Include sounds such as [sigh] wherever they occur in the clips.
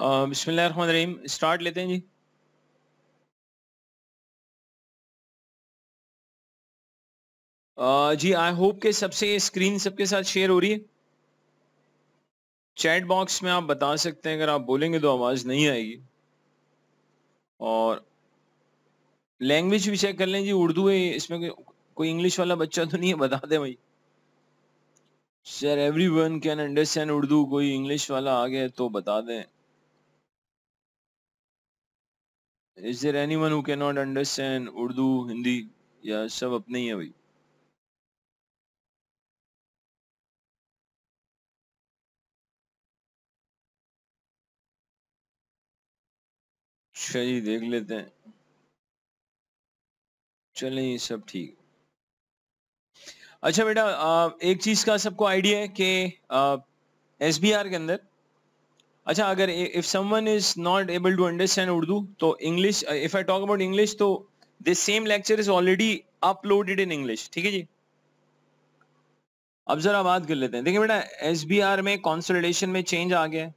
बिस्मिल्लाहिर्रहमानिर्रहीम स्टार्ट लेते हैं जी जी आई होप के सबसे स्क्रीन सबके साथ शेयर हो रही है चैट बॉक्स में आप बता सकते हैं अगर आप बोलेंगे तो आवाज नहीं आएगी और लैंग्वेज भी चेक कर लें जी उर्दू है इसमें कोई इंग्लिश वाला बच्चा तो नहीं है बता दे भाई sir everyone can understand Urdu कोई इंग्लिश वाला आ गया तो बता दें is there anyone who cannot not understand Urdu Hindi sab सब अपने ही है भाई चलिए अच्छा देख लेते हैं चलें सब ठीक अच्छा बेटा एक चीज का सबको आइडिया है कि एस बी आर के अंदर अच्छा अगर if someone is not able to understand Urdu तो English if I talk about English तो this same lecture is already uploaded in English ठीक है जी अब जरा बात कर लेते हैं देखिए बेटा एस में कॉन्सोलिडेशन में चेंज आ गया है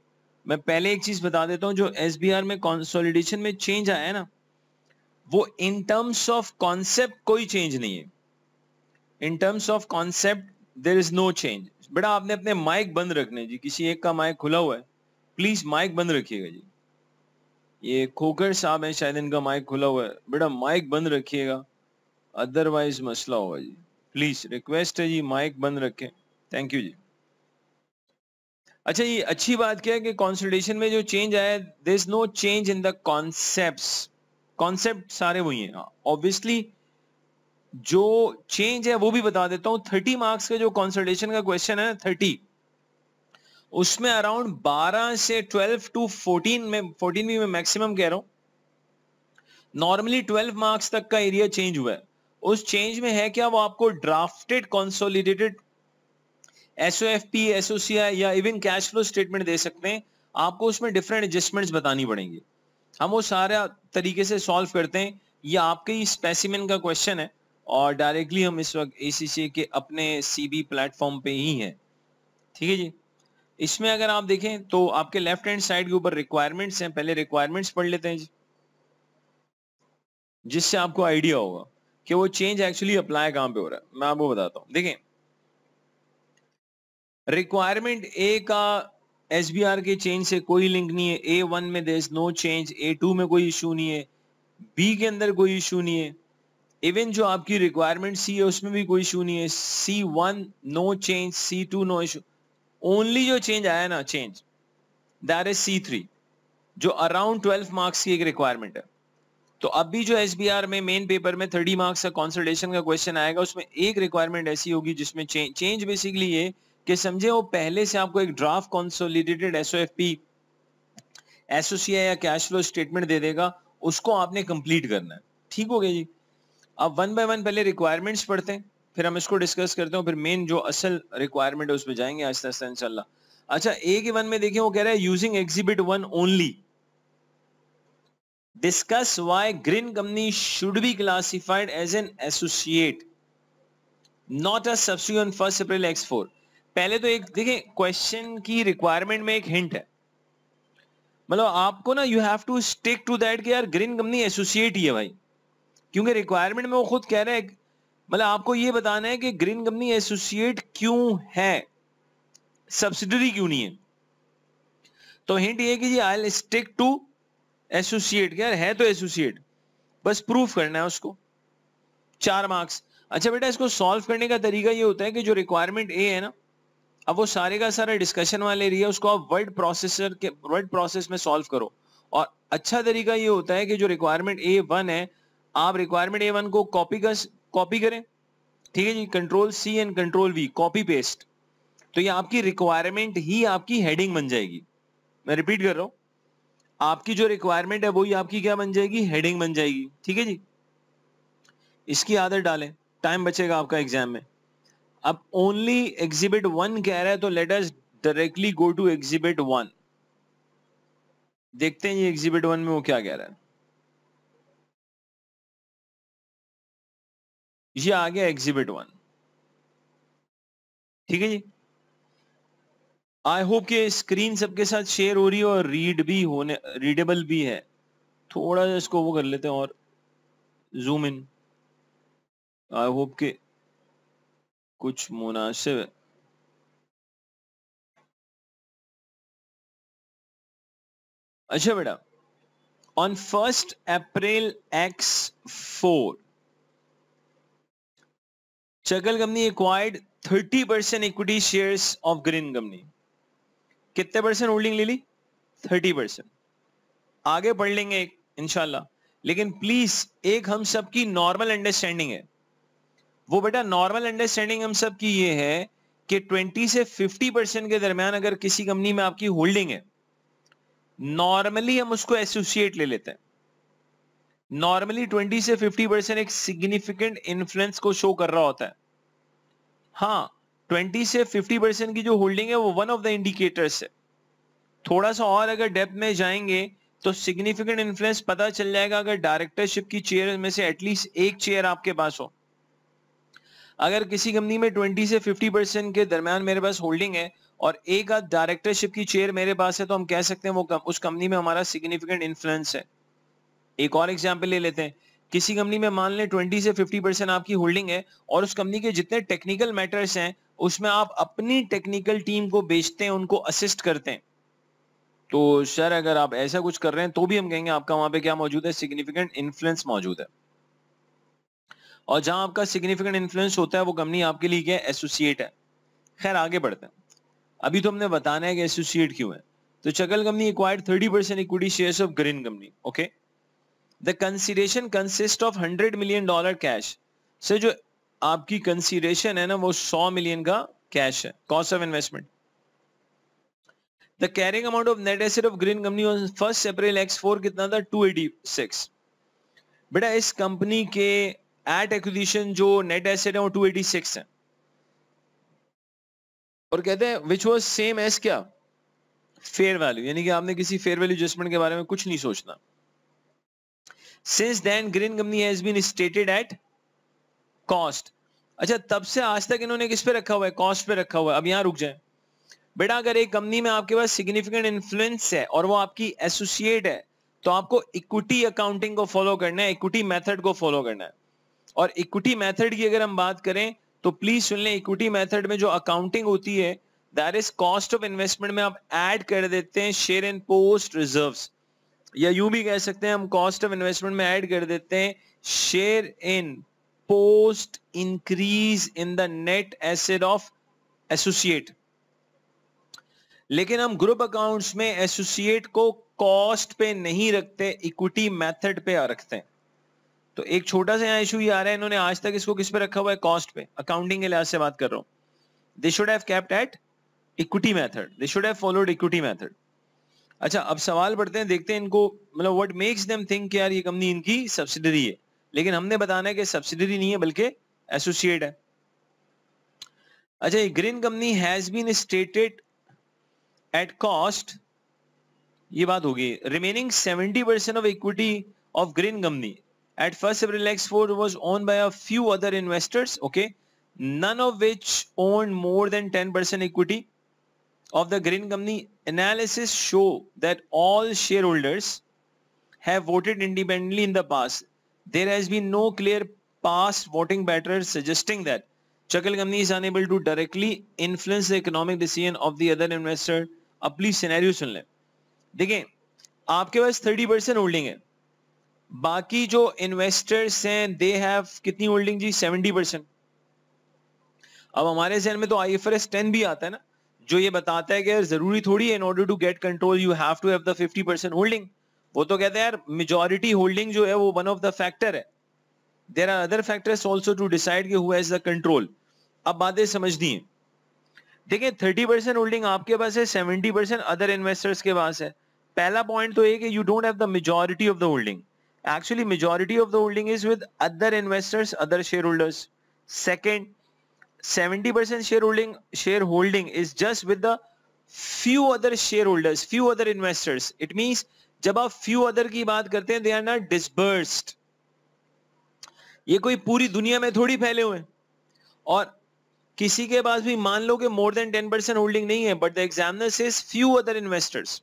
मैं पहले एक चीज बता देता हूँ जो एस में कॉन्सोलिडेशन में चेंज आया है ना वो इन टर्म्स ऑफ कॉन्सेप्ट कोई चेंज नहीं है in terms of concept there is no change बेटा आपने अपने माइक बंद रखने जी किसी एक का माइक खुला हुआ है प्लीज माइक बंद रखिएगा जी ये खोकर साहब है शायद इनका माइक खुला हुआ है बेटा माइक बंद रखिएगा अदरवाइज मसला होगा जी प्लीज रिक्वेस्ट है जी माइक बंद रखें थैंक यू जी अच्छा ये अच्छी बात क्या है कि कॉन्सल्टेशन में जो चेंज आया they is no change in the concept concept सारे वही हैं ऑब्वियसली हाँ। जो चेंज है वो भी बता देता हूँ थर्टी मार्क्स का जो कॉन्सल्टेशन का क्वेश्चन है थर्टी उसमें अराउंड 12 से 12 टू 14 में 14 भी मैं मैक्सिमम कह रहा हूं नॉर्मली 12 मार्क्स तक का एरिया चेंज हुआ है उस चेंज में है क्या वो आपको drafted consolidated SO F P SOCI या इवन कैश फ्लो स्टेटमेंट दे सकते हैं आपको उसमें डिफरेंट एडजस्टमेंट्स बतानी पड़ेंगी हम वो सारा तरीके से सॉल्व करते हैं ये आपके ही स्पेसिमेंट का क्वेश्चन है और डायरेक्टली हम इस वक्त ए के अपने सी बी प्लेटफॉर्म पे ही हैं ठीक है जी इसमें अगर आप देखें तो आपके लेफ्ट हैंड साइड के ऊपर रिक्वायरमेंट्स हैं पहले रिक्वायरमेंट्स पढ़ लेते हैं जी जिससे आपको आइडिया होगा कि वो चेंज एक्चुअली अप्लाई कहां पे हो रहा है मैं आपको बताता हूं देखें रिक्वायरमेंट ए का एस के चेंज से कोई लिंक नहीं है ए वन में there no change A two में कोई इशू नहीं है बी के अंदर कोई इशू नहीं है इवन जो आपकी रिक्वायरमेंट सी है उसमें भी कोई इशू नहीं है C one no change C two no issue only जो चेंज आया ना change that is C three जो अराउंड ट्वेल्व मार्क्स की एक रिक्वायरमेंट है तो अभी जो एस में मेन पेपर में थर्टी मार्क्स का कॉन्सल्टेशन का क्वेश्चन आएगा उसमें एक रिक्वायरमेंट ऐसी होगी जिसमें चेंज बेसिकली ये कि समझे वो पहले से आपको एक ड्राफ्ट कॉन्सोलिडेटेड एस एसोसिया या कैश फ्लो स्टेटमेंट दे देगा उसको आपने कंप्लीट करना है ठीक हो गया जी अब वन बाय वन पहले रिक्वायरमेंट्स पढ़ते हैं फिर हम इसको डिस्कस करते हैं फिर मेन जो असल रिक्वायरमेंट है उस पर जाएंगे आहिस्ता आहिस्ता इनशाला अच्छा ए के वन में देखिए वो कह रहा है using exhibit one only discuss why green company should be classified as an associate not a on first April X four पहले तो एक देखिए क्वेश्चन की रिक्वायरमेंट में एक हिंट है मतलब आपको ना you have to stick to that कि यार ग्रीन कंपनी एसोसिएट ही है भाई क्योंकि रिक्वायरमेंट में वो खुद कह रहे हैं मतलब आपको ये बताना है कि ग्रीन कंपनी एसोसिएट क्यों है सब्सिडरी क्यों नहीं है तो हिंट ये कीजिए आई स्टिक टू एसोसिएट क्या है तो एसोसिएट बस प्रूफ करना है उसको चार मार्क्स अच्छा बेटा इसको सॉल्व करने का तरीका ये होता है कि जो रिक्वायरमेंट ए है ना अब वो सारे का सारा डिस्कशन वाले है उसको आप वर्ड प्रोसेसर के वर्ड प्रोसेस में सॉल्व करो और अच्छा तरीका ये होता है कि जो रिक्वायरमेंट ए वन है आप रिक्वायरमेंट ए वन को कॉपी कर कॉपी करें ठीक है जी control C and control V copy paste तो ये आपकी रिक्वायरमेंट ही आपकी हेडिंग बन जाएगी मैं रिपीट कर रहा हूं आपकी जो रिक्वायरमेंट है वही आपकी क्या बन जाएगी हेडिंग बन जाएगी ठीक है जी इसकी आदत डालें टाइम बचेगा आपका एग्जाम में अब ओनली एग्जिबिट वन कह रहा है तो let us directly go to exhibit one देखते हैं ये एग्जिबिट वन में वो क्या कह रहा है ये आ गया एग्जिबिट वन ठीक है जी आई होप कि स्क्रीन सबके साथ शेयर हो रही है और रीड भी होने रीडेबल भी है थोड़ा सा इसको वो कर लेते हैं और जूम इन आई होप के कुछ मुनासिब अच्छा बेटा on first April X four Chuckle company acquired 30 percent equity shares of green company कितने परसेंट होल्डिंग ले ली 30 परसेंट आगे पढ़ लेंगे इनशाला लेकिन प्लीज एक हम सबकी नॉर्मल अंडरस्टैंडिंग है वो बेटा नॉर्मल अंडरस्टैंडिंग हम सब की ये है कि 20 से 50 परसेंट के दरमियान अगर किसी कंपनी में आपकी होल्डिंग है नॉर्मली हम उसको एसोसिएट ले लेते हैं नॉर्मली 20 से 50 परसेंट एक सिग्निफिकेंट इन्फ्लुएंस को शो कर रहा होता है हाँ 20 से 50 परसेंट की जो होल्डिंग है वो वन ऑफ द इंडिकेटर्स है थोड़ा सा और अगर डेप्थ में जाएंगे तो सिग्निफिकेंट इन्फ्लुएंस पता चल जाएगा अगर डायरेक्टरशिप की चेयर में से एटलीस्ट एक चेयर आपके पास हो अगर किसी कंपनी में 20 से 50 परसेंट के दरमियान मेरे पास होल्डिंग है और एक आध डायरेक्टरशिप की चेयर मेरे पास है तो हम कह सकते हैं वो उस कंपनी में हमारा सिग्निफिकेंट इन्फ्लुएंस है एक और एग्जाम्पल ले लेते हैं किसी कंपनी में मान लें ट्वेंटी से फिफ्टी परसेंट आपकी होल्डिंग है और उस कंपनी के जितने टेक्निकल मैटर्स हैं उसमें आप अपनी टेक्निकल टीम को बेचते हैं उनको असिस्ट करते हैं तो सर अगर आप ऐसा कुछ कर रहे हैं तो भी हम कहेंगे आपका वहां पे क्या मौजूद है सिग्निफिकेंट इन्फ्लुएंस मौजूद है और जहां आपका सिग्निफिकेंट इन्फ्लुएंस होता है वो कंपनी आपके लिए क्या एसोसिएट है खैर आगे बढ़ते हैं अभी तो हमने बताना है कि एसोसिएट क्यों है तो Chuckle company acquired thirty percent equity share of green company okay okay? The consideration consist of hundred million dollar cash sir जो आपकी कंसिडरेशन है ना वो सौ मिलियन का कैश है cost of investment carrying amount of net asset of green company first April X four कितना था टू एटी सिक्स बेटा इस कंपनी के एट एक्विजिशन जो नेट एसेट है वो टू एटी सिक्स है और कहते हैं विच वॉज सेम एस क्या फेयर वैल्यू यानी कि आपने किसी फेयर वैल्यू एडजस्टमेंट के बारे में कुछ नहीं सोचना since then green company has been stated at cost अच्छा तब से आज तक इन्होंने किस पे रखा हुआ है कॉस्ट पे रखा हुआ है अब यहां रुक जाए बेटा अगर एक कंपनी में आपके पास सिग्निफिकेंट इन्फ्लुएंस है और वो आपकी एसोसिएट है तो आपको इक्विटी अकाउंटिंग को फॉलो करना है इक्विटी मेथड को फॉलो करना है और इक्विटी मेथड की अगर हम बात करें तो प्लीज सुन लें इक्विटी मेथड में जो अकाउंटिंग होती है that is cost of investment में आप एड कर देते हैं शेयर इन पोस्ट रिजर्व्स या यू भी कह सकते हैं हम कॉस्ट ऑफ इन्वेस्टमेंट में ऐड कर देते हैं share in post increase in the net asset of associate लेकिन हम ग्रुप अकाउंट्स में एसोसिएट को कॉस्ट पे नहीं रखते इक्विटी मेथड पे रखते हैं तो एक छोटा सा यहाँ इशू ये आ रहा है इन्होंने आज तक इसको किस पे रखा हुआ है कॉस्ट पे अकाउंटिंग के लिहाज से बात कर रहा हूं they should have kept at equity method they should have followed equity method अच्छा अब सवाल पढ़ते हैं देखते हैं इनको मतलब व्हाट मेक्स देम थिंक यार ये कंपनी इनकी सब्सिडरी है लेकिन हमने बताना है कि सब्सिडरी नहीं है बल्कि एसोसिएट है अच्छा ये green company has been stated at cost ये बात होगी remaining 70 percent of equity of green company at first April four was own by a few other investors okay none of which own more than ten percent equity of the green company analysis show that all shareholders have voted independently in the past. There has been no clear past voting pattern suggesting that Chakal company is unable to directly influence the economic decision of the other investor. अब please scenario सुन लें देखें आपके पास 30 holding hai baki jo investors hain they have kitni holding ji 70 ab hamare zehn mein to ifrs 10 bhi aata hai na जो ये बताता है कि जरूरी थोड़ी in order to get control you have to have the 50 percent holding वो तो कहते हैं यार मेजोरिटी होल्डिंग जो है वो वन ऑफ द फैक्टर है there are other factors also to decide कि हुआ इज द कंट्रोल अब बातें समझनी है देखिए थर्टी परसेंट होल्डिंग आपके पास है सेवेंटी परसेंट अदर इन्वेस्टर्स के पास है पहला पॉइंट तो ये कि you don't have the majority of the holding actually majority of the holding is with other investors other shareholders second 70% shareholding shareholding is just with the few other shareholders few other investors it means जब आप few other की बात करते हैं they are not disbursed ये कोई पूरी दुनिया में थोड़ी फैले हुए हैं और किसी के पास भी मान लो कि more than ten percent holding नहीं है but the examiner says few other investors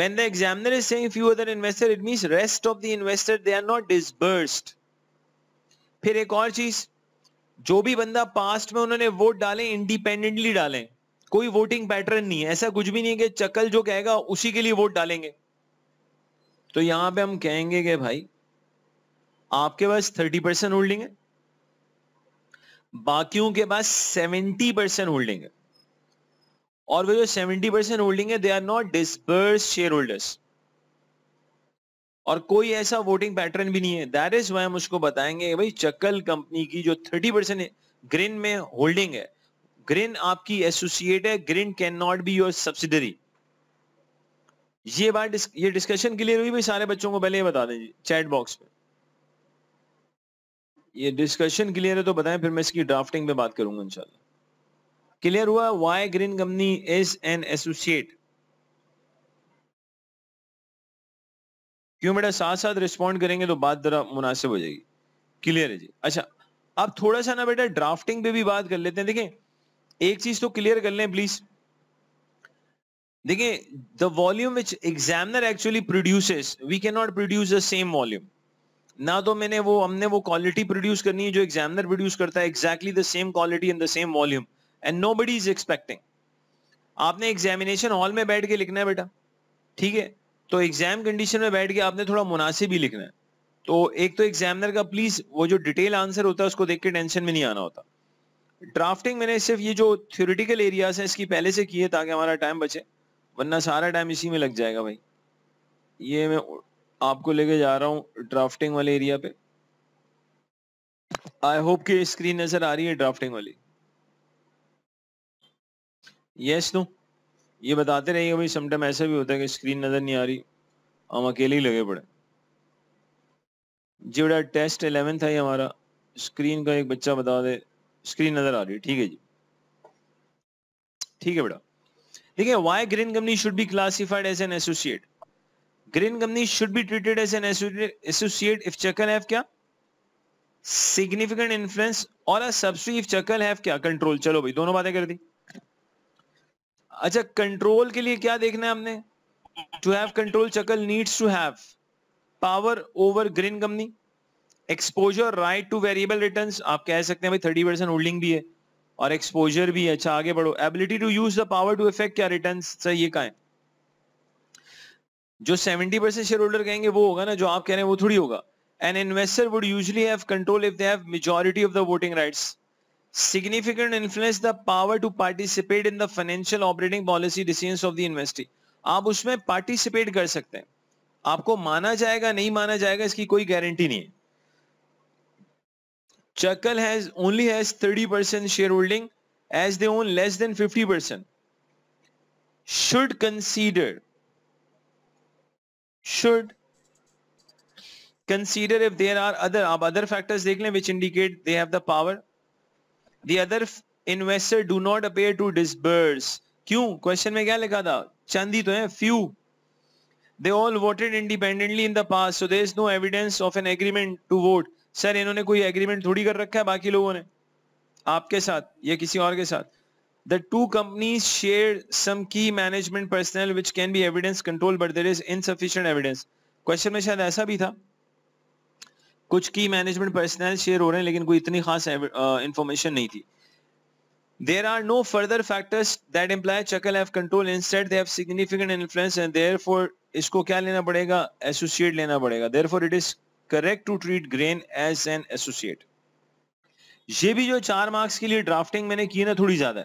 when the examiner is saying few other investor it means rest of the investor they are not disbursed फिर एक और चीज जो भी बंदा पास्ट में उन्होंने वोट डाले इंडिपेंडेंटली डालें कोई वोटिंग पैटर्न नहीं है ऐसा कुछ भी नहीं है कि चकल जो कहेगा उसी के लिए वोट डालेंगे तो यहां पे हम कहेंगे कि भाई आपके पास थर्टी परसेंट होल्डिंग है बाकियों के पास सेवेंटी परसेंट होल्डिंग है और वो जो सेवेंटी परसेंट होल्डिंग है they are not disperse shareholders और कोई ऐसा वोटिंग पैटर्न भी नहीं है दैट इज वाई हम उसको बताएंगे भाई चक्कल कंपनी की जो थर्टी परसेंट ग्रिन में होल्डिंग है ग्रिन आपकी एसोसिएट है green can not be your subsidiary ये बात डिस्क, ये डिस्कशन क्लियर हुई भाई सारे बच्चों को पहले ये बता दें चैट बॉक्स में ये डिस्कशन क्लियर है तो बताएं फिर मैं इसकी ड्राफ्टिंग पे बात करूंगा इंशाल्लाह क्लियर हुआ why green company is an associate क्यों बेटा साथ साथ रिस्पॉन्ड करेंगे तो बात जरा मुनासिब हो जाएगी क्लियर है जी अच्छा अब थोड़ा सा ना बेटा ड्राफ्टिंग पे भी बात कर लेते हैं देखें एक चीज तो क्लियर कर लें प्लीज देखिए the volume which examiner actually produces we can not produce the same volume ना तो मैंने वो हमने वो क्वालिटी प्रोड्यूस करनी है जो एग्जामिनर प्रोड्यूस करता है exactly the same quality and the same volume and nobody is expecting आपने एग्जामिनेशन हॉल में बैठ के लिखना है बेटा ठीक है तो एग्जाम कंडीशन में बैठ के आपने थोड़ा मुनासिब ही लिखना है तो एक तो एग्जामिनर का प्लीज वो जो डिटेल आंसर होता है उसको देख के टेंशन में नहीं आना होता ड्राफ्टिंग मैंने सिर्फ ये जो थ्योरिटिकल एरियाज हैं इसकी पहले से की है ताकि हमारा टाइम बचे वरना सारा टाइम इसी में लग जाएगा भाई ये मैं आपको लेके जा रहा हूँ ड्राफ्टिंग वाले एरिया पे आई होप कि स्क्रीन नजर आ रही है ड्राफ्टिंग वाली यस yes, नो no? ये बताते रहिए भाई समटाइम ऐसा भी होता है कि स्क्रीन नज़र नहीं आ रही हम अकेले ही लगे पड़े जी बड़ा टेस्ट एलेवन था ये हमारा स्क्रीन का एक बच्चा बता दे स्क्रीन नज़र आ रही है ठीक है जी ठीक है बेटा देखिए why green company should be classified as an associate green company should be treated as an associate if Chuckle have क्या सिग्निफिकेंट इन्फ्लुएंस और a subsidy if Chuckle have क्या कंट्रोल चलो भाई दोनों बातें कर दी अच्छा कंट्रोल के लिए क्या देखना है हमने to have control Chuckle needs to have power over green company exposure right to variable returns आप कह सकते हैं भाई थर्टी परसेंट होल्डिंग भी है और एक्सपोजर भी है अच्छा आगे बढ़ो ability to use the power to effect क्या रिटर्न सर ये का है जो सेवेंटी परसेंट शेयर होल्डर कहेंगे वो होगा ना जो आप कह रहे हैं वो थोड़ी होगा an investor would usually have control if they have majority of the voting rights significant influence the power to participate in the financial operating policy decisions of the investee आप उसमें पार्टिसिपेट कर सकते हैं आपको माना जाएगा नहीं माना जाएगा इसकी कोई गारंटी नहीं है Chuckle has only has 30 percent shareholding as they own less than fifty percent should consider should consider if there are other आप अदर फैक्टर्स देख लें which indicate they have the power the other investor do not appear to disburse क्यों question में क्या लिखा था चंद ही तो है few they all voted independently in the past so there is no evidence of N agreement to vote sir इन्होंने कोई एग्रीमेंट थोड़ी कर रखा है बाकी लोगों ने आपके साथ या किसी और के साथ the two companies share some key management personnel which can be evidence control but there is insufficient evidence question mein shayad aisa bhi tha कुछ की मैनेजमेंट पर्सनल शेयर हो रहे हैं लेकिन कोई इतनी खास इंफॉर्मेशन uh, नहीं थी there are no further factors that imply Chuckle have control instead they have significant influence and therefore इसको क्या लेना पड़ेगा एसोसिएट लेना पड़ेगा therefore it is correct to treat green as an associate ये भी जो चार मार्क्स के लिए ड्राफ्टिंग मैंने की ना थोड़ी ज्यादा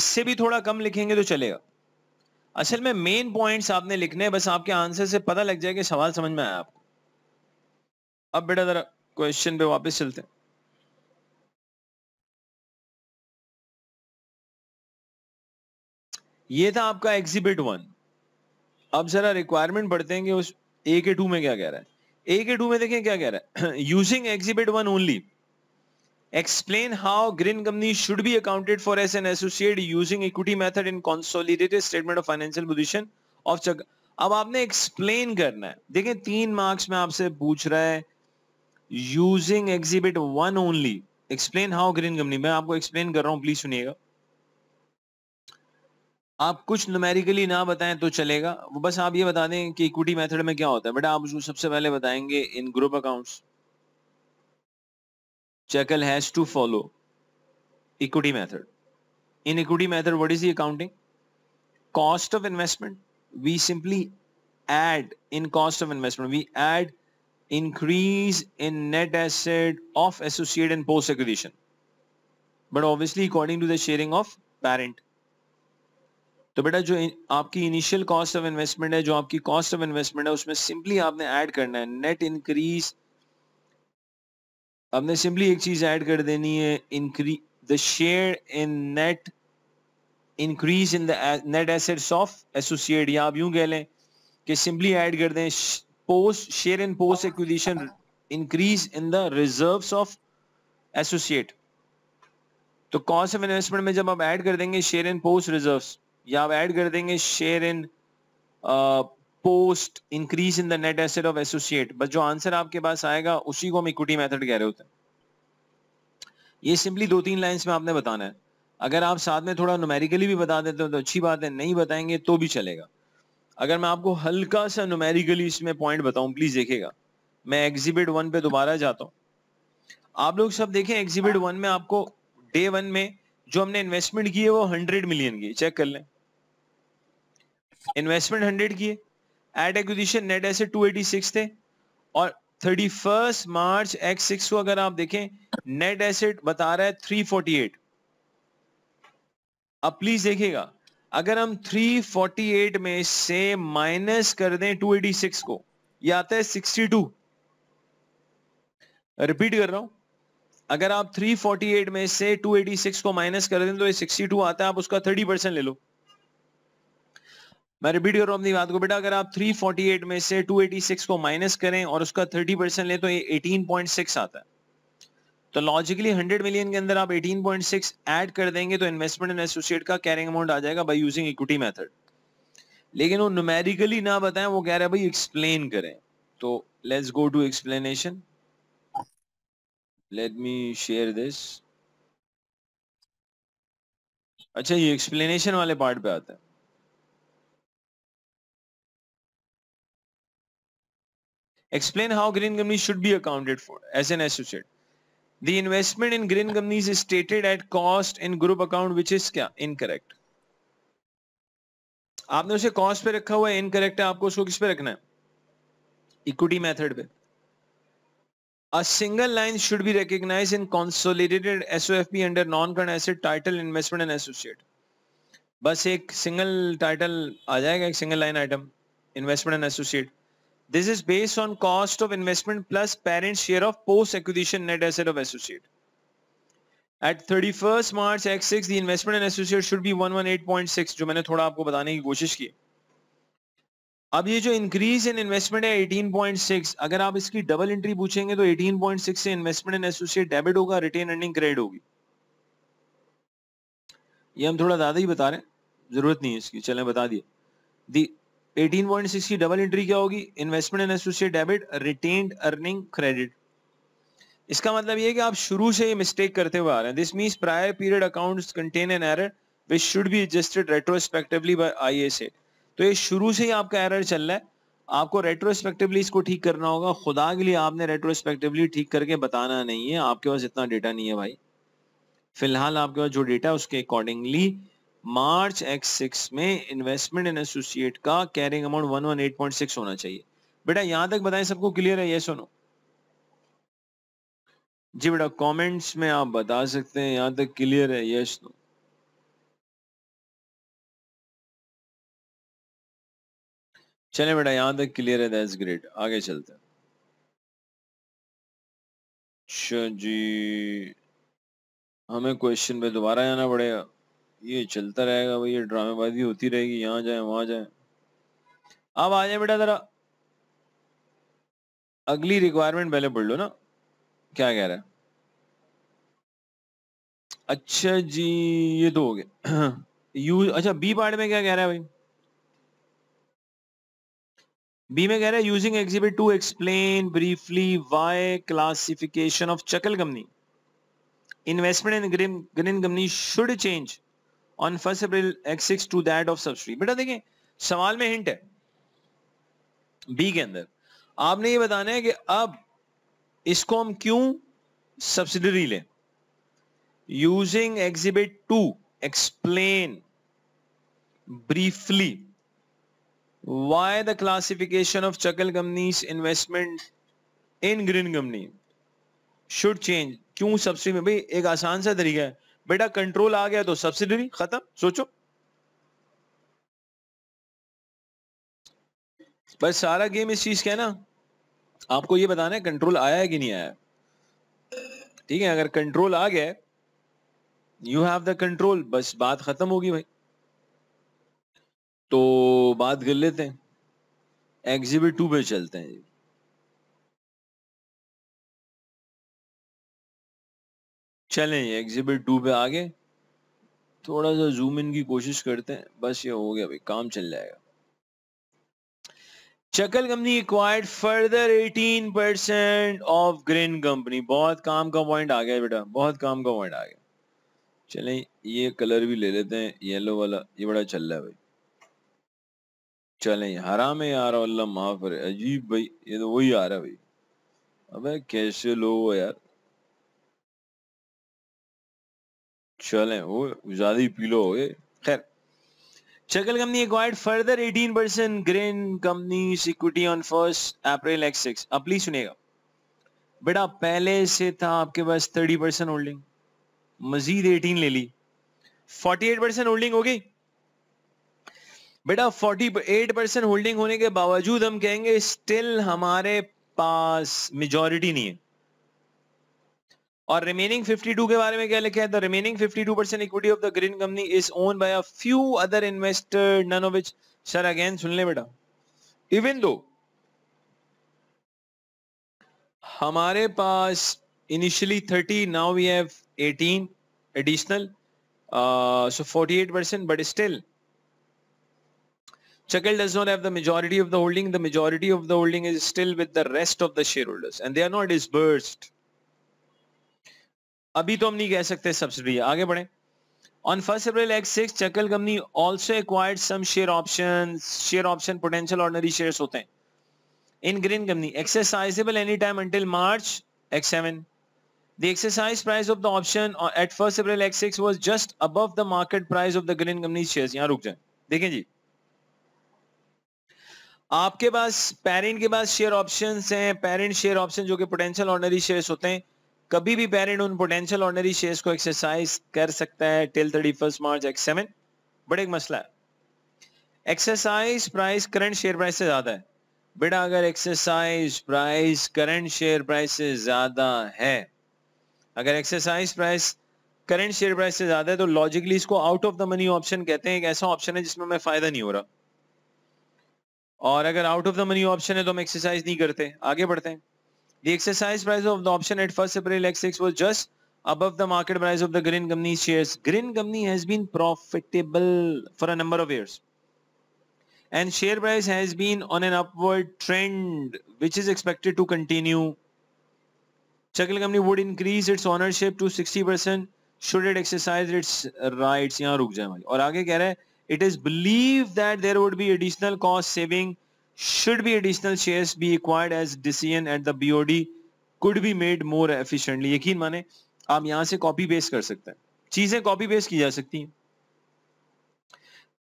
इससे भी थोड़ा कम लिखेंगे तो चलेगा असल में मेन पॉइंट्स आपने लिखने हैं बस आपके आंसर से पता लग जाए कि सवाल समझ में आया आपको अब बेटा जरा क्वेश्चन पे वापस चलते हैं ये था आपका एग्जिबिट वन अब जरा रिक्वायरमेंट बढ़ते हैं कि उस ए के टू में क्या कह रहा है ए के टू में देखें क्या कह रहा है using exhibit one only explain how green company should be accounted for as an associate using equity method in consolidated statement of financial position of अब आपने एक्सप्लेन करना है देखें तीन मार्क्स में आपसे पूछ रहा है using exhibit one only explain how green company मैं आपको एक्सप्लेन कर रहा हूं प्लीज सुनिएगा आप कुछ नुमेरिकली ना बताएं तो चलेगा वो बस आप ये बता दें कि इक्विटी मेथड में क्या होता है बेटा आप उसको सबसे पहले बताएंगे in group accounts Chuckle has to follow equity method in equity method what is the accounting cost of investment we simply add in cost of investment we add increase in net asset of associate and post acquisition but obviously according to the sharing of parent तो बेटा जो आपकी initial cost of investment है जो आपकी cost of investment है उसमें simply आपने ऐड करना है नेट इंक्रीज आपने सिंपली एक चीज ऐड कर देनी है increase the share in net increase in the net assets of associate या आप यूं कह लें कि सिंपली ऐड कर दें post share and post acquisition increase in the reserves of associate तो कॉस्ट ऑफ इन्वेस्टमेंट में जब आप ऐड कर देंगे शेयर इन पोस्ट रिजर्व्स या आप ऐड कर देंगे share in post increase in the net asset of associate बस जो आंसर आपके पास आएगा उसी को हम इक्विटी मेथड कह रहे होते हैं ये सिंपली दो तीन लाइंस में आपने बताना है अगर आप साथ में थोड़ा नोमेरिकली भी बता देते हो तो अच्छी बात है नहीं बताएंगे तो भी चलेगा अगर मैं आपको हल्का सा नुमेरिकली इसमें पॉइंट बताऊं प्लीज देखेगा मैं एग्जिबिट वन पे दोबारा जाता हूँ आप लोग सब देखें एग्जिबिट वन में आपको डे वन में जो हमने इन्वेस्टमेंट की है वो हंड्रेड मिलियन की चेक कर लें इन्वेस्टमेंट हंड्रेड की है at acquisition net asset two eighty six थे और thirty first March X six को अगर आप देखें नेट एसेट बता रहा है थ्री फोर्टी एट अब प्लीज देखिएगा अगर हम 348 में से माइनस कर दें 286 को ये आता है 62 रिपीट कर रहा हूं अगर आप 348 में से 286 को माइनस कर दें तो ये 62 आता है आप उसका 30 परसेंट ले लो मैं रिपीट कर रहा हूं अपनी बात को बेटा अगर आप 348 में से 286 को माइनस करें और उसका 30 परसेंट ले तो ये 18.6 आता है तो लॉजिकली 100 मिलियन के अंदर आप 18.6 ऐड कर देंगे तो इन्वेस्टमेंट इन एसोसिएट का कैरिंग अमाउंट आ जाएगा बाय यूजिंग इक्विटी मेथड लेकिन वो न्यूमेरिकली ना बताएं वो कह रहे हैं भाई एक्सप्लेन करें तो let's go to explanation let me share this अच्छा ये एक्सप्लेनेशन वाले पार्ट पे आता है explain how green company should be accounted for as an associate The investment in green companies is stated at cost in group account which is क्या incorrect. आपने उसे cost पे रखा हुआ है इनकरेक्ट है आपको उसको किस पे रखना है इक्विटी मेथड पे A single line should be recognized in consolidated SOFP under non-current asset title investment and associate. बस एक सिंगल टाइटल आ जाएगा एक single line item investment and associate This is based on cost of investment plus parent share of post-acquisition net asset of associate. At 31st March X6, the investment in associate should be 118.6 जो मैंने थोड़ा आपको बताने की कोशिश की अब ये जो इंक्रीज इन इन्वेस्टमेंट है 18.6 अगर आप इसकी डबल एंट्री पूछेंगे तो 18.6 से इन्वेस्टमेंट इन एसोसिएट डेबिट होगा रिटेन अर्निंग क्रेडिट होगी ये हम थोड़ा ज्यादा ही बता रहे हैं जरूरत नहीं है इसकी चलें बता दिए एटीन डबल एंट्री क्या होगी investment in associate debit retained earning credit इसका मतलब ये कि आप शुरू से ये मिस्टेक करते हुए आ रहे हैं this means prior period accounts contain an error which should be adjusted retrospectively by ISA तो ये शुरू से ही आपका एरर चल रहा है आपको रेट्रोस्पेक्टिवली इसको ठीक करना होगा खुदा के लिए आपने रेट्रोस्पेक्टिवली ठीक करके बताना नहीं है आपके पास इतना डेटा नहीं है भाई फिलहाल आपके पास जो डेटा है उसके अकॉर्डिंगली मार्च एक्स सिक्स में इन्वेस्टमेंट इन एसोसिएट का carrying amount one one eight point six होना चाहिए बेटा यहां तक बताएं सबको क्लियर है ये सुनो जी बेटा कमेंट्स में आप बता सकते हैं यहां तक क्लियर है ये सुनो चले बेटा यहां तक क्लियर है दैट्स ग्रेट आगे चलते हैं अच्छा जी हमें क्वेश्चन पे दोबारा जाना पड़ेगा ये चलता रहेगा भाई ये ड्रामेबाजी होती रहेगी यहाँ जाए वहां जाए आप आ जाए बेटा जरा अगली रिक्वायरमेंट पहले पढ़ लो ना क्या कह रहा है अच्छा जी ये तो हो गया [clears throat] यू अच्छा बी पार्ट में क्या कह रहा है भाई बी में कह रहा है using exhibit two explain briefly why classification of चकल company investment in Green Green company should change on first April X six to that of subsidy बेटा देखें सवाल में हिंट है बी के अंदर आपने ये बताना है कि अब इसको हम क्यों सब्सिडरी लें using exhibit two explain briefly why the classification of Chakal company's investment in Green company should change क्यों सब्सिडी में भाई एक आसान सा तरीका है बेटा कंट्रोल आ गया तो सब्सिडरी खत्म सोचो बस सारा गेम इस चीज का है ना आपको ये बताना है कंट्रोल आया है कि नहीं आया ठीक है अगर कंट्रोल आ गया you have the control bus बात खत्म होगी भाई तो बात कर लेते हैं एग्जिबिट टू पे चलते हैं चलें ये एग्जिबिट टू पे आगे थोड़ा सा जूम इन की कोशिश करते हैं बस ये हो गया भाई काम चल जाएगा Chakal company acquired further 18 percent of Green company बहुत काम का पॉइंट आ गया बेटा बहुत काम का पॉइंट आ गया चलें ये कलर भी ले लेते हैं येलो वाला ये बड़ा चल रहा है भाई चलें हराम है यार अल्लाह माफ करे अजीब भाई ये तो वही आ रहा है भाई अबे कैसे लो यार चलें वो ज्यादा ही पीलो हो गए खैर Chakal company acquired further 18% percent Green company company's on first April X six अब प्लीज सुनेगा बेटा पहले से था आपके पास 30 परसेंट होल्डिंग मजीद 18 ले ली 48 परसेंट होल्डिंग हो गई बेटा 48 परसेंट होल्डिंग होने के बावजूद हम कहेंगे स्टिल हमारे पास मेजोरिटी नहीं है और रिमेनिंग 52 के बारे में क्या लिखा है the remaining 52 percent equity of the Green company is own by a few other investor none of which sir again सुन ले बेटा इवन दो हमारे पास initially 30 now we have 18 additional so 48 percent but still Chakal does not have the majority of the holding. The majority of the holding is still with the rest of the shareholders and they are not disbursed. अभी तो हम नहीं कह सकते subsidy आगे बढ़े On 1st April X6, Chuckle Company also acquired some share options, share option potential ordinary shares होते हैं. In Green Company, exercisable anytime until March X7. The exercise price of the option at 1st April X6 was just above the market price of the Green Company shares. यहाँ रुक जाएं, देखें जी. आपके पास parent के पास शेयर ऑप्शंस हैं parent share option जो कि पोटेंशियल ऑर्डिनरी शेयर्स होते हैं कभी भी पेरेंट उन पोटेंशियल ऑर्डनरी शेयर्स को एक्सरसाइज कर सकता है till thirty first March X seven but एक मसला है exercise price current share price से ज्यादा है बेटा अगर exercise price current share price से ज्यादा है अगर exercise price current share price से ज्यादा है तो लॉजिकली इसको out of the money option कहते हैं एक ऐसा ऑप्शन है जिसमें मैं फायदा नहीं हो रहा और अगर out of the money option है तो हम एक्सरसाइज नहीं करते आगे बढ़ते हैं The exercise price of the option at 1st April x was just above the market price of the Green Company shares. Green Company has been profitable for a number of years and share price has been on an upward trend which is expected to continue. Chakil Company would increase its ownership to 60% should it exercise its rights. यहाँ रुक जाए भाई और आगे कह रहा है it is believed that there would be additional cost saving should be additional shares be acquired as decision at the BOD could be made more efficiently यकीन माने आप यहां से कॉपी पेस्ट कर सकते हैं चीजें कॉपी पेस्ट की जा सकती हैं